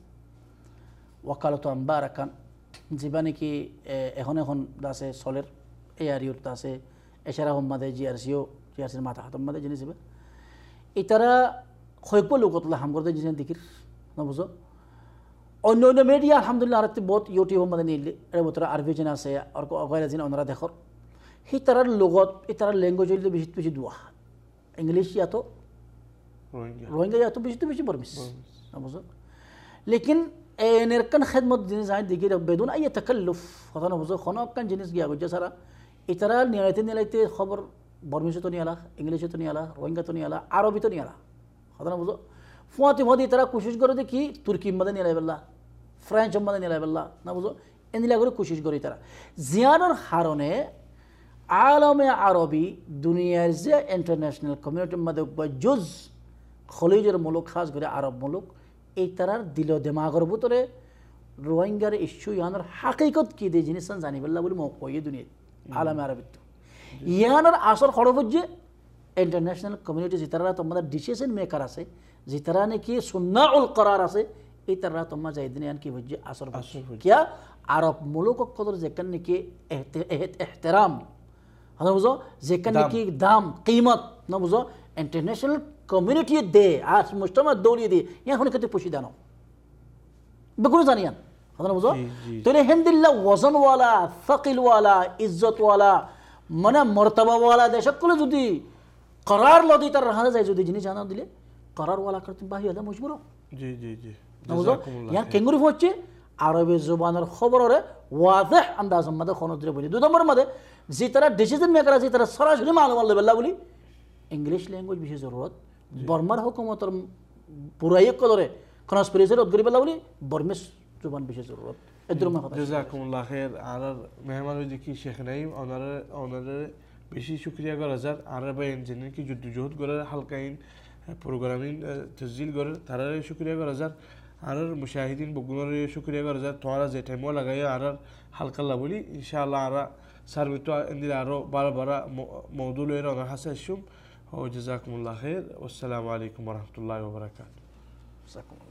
B: ওয়াকালত আম্বার আকান যিবা নেকি এখন এখন আছে সলের এ আরিওর আছে এছাড়া হোম্মাদে জি আর সিও জি আর সির মাথা হাতম্মাদে জিনিস এবার ইতারা খৈপ লোকতলা হামগরদে জিনিস দিকির না বুঝো অন্য অন্য মিডিয়া আলহামদুলিল্লাহ আর বহুত ইউটিউব মানে নিলে এর বোতরা আরবি জিন আছে আর অগয়ের জিন অন্যরা দেখর সেই তারার লগত এই তারার ল্যাঙ্গুয়েজ হইলে বেশি বেশি দোয়া ইংলিশ ইয়াতো রোহিঙ্গা ইয়াতো বেশি তো বেশি বর্মিস না বুঝো লেকিন ner kan khidmat jenis ain digira بدون اي কথা خطانا بزر خنا গিয়া গজা সারা ইতারা নিয়াইতে নিয়াইতে খবর বর্মিশ তো নিয়ালা ইংলিশে তো নিয়ালা রোহিঙ্গা তো নিয়ালা আরবি তো নিয়ালা খতনা বুঝো ফুয়াতে ফুয়াতে তারা কোশিশ করে যে কি তুর্কি মাদে নিয়ে পেলা ফ্রেঞ্চ মাদে নিয়ে পেলা না বুঝো এনিলা করে কোশিশ করে তারা জিয়ানোর হারণে আলমে আরবি দুনিয়ার যে ইন্টারন্যাশনাল কমিউনিটির মধ্যে জুজ খলিজের মুলুক খাস করে আরব মুলুক এই তারার দিল দেমাগর ভিতরে রোহিঙ্গার ইস্যু ইহানোর হাকিকত কি দিয়ে জিনিস জানিবেলা বলে মোক কইয়ে দুনিয়া আলাম আরবিত ইহানোর আসর যে ইন্টারন্যাশনাল কমিউনিটি যেতারা তোমাদের ডিসিশন মেকার আছে যেতারা নাকি সুন্না উল করার আছে এই তারা তোমার যাইদিন কি বুঝছে আসর কিয়া আরব মূলক কদর যেখান নাকি এহতেরাম বুঝো যেখান নাকি দাম কিমত না বুঝো ইন্টারন্যাশনাল কমিউনিটি দে as mujtama dawli-de ইয়া hareketi poşidano. Bunu tanıyan. Anladın mı? Tole hendilla vazan wala, thaqil wala, izzat মানে মর্তাবাওয়ালা দেশ সকলে যদি করার লদি তার রাহা যায় যদি জিনিস জানা দিলে করারওয়ালা করতে বাহি হলে মজবুর জি জি জি ইয়া কেঙ্গুরি হচ্ছে আরবি জবানের খবরে ওয়াজেহ আন্দাজ মাদে খনদ্রে বলি দুই নম্বর মাদে যে তারা ডিসিশন মেকার আছে তারা সরাসরি মালুম আল্লাহ বলি ইংলিশ ল্যাঙ্গুয়েজ বিশেষ জরুরত বর্মার হুকুমতর পুরাইয়ে কদরে কনসপিরেসি রদ করি পেলা বলে বর্মে
A: জুবান বিশেষ জরুরত জজাকুমুল্লাহ খের আর মেহমান ওই দেখি শেখ নাইম ওনারে ওনারে বেশি শুক্রিয়া করা যার আর বা ইঞ্জিনিয়ার কি যুদ্ধ জহদ করার হালকাইন হ্যাঁ, প্রোগ্রামিং তজিল করার তারারে শুক্রিয়া করা যার আর মুশাহিদিন বগুনারে শুক্রিয়া করা যার তোরা যে টাইমও লাগাই আর হালকাল্লা বলি ইনশাআল্লাহ আর সার্বিত ইন্দিরা আরও বারবার মৌদুল এর অনার হাসে আসুম وجزاكم الله خير والسلام عليكم ورحمة الله وبركاته
B: جزاكم الله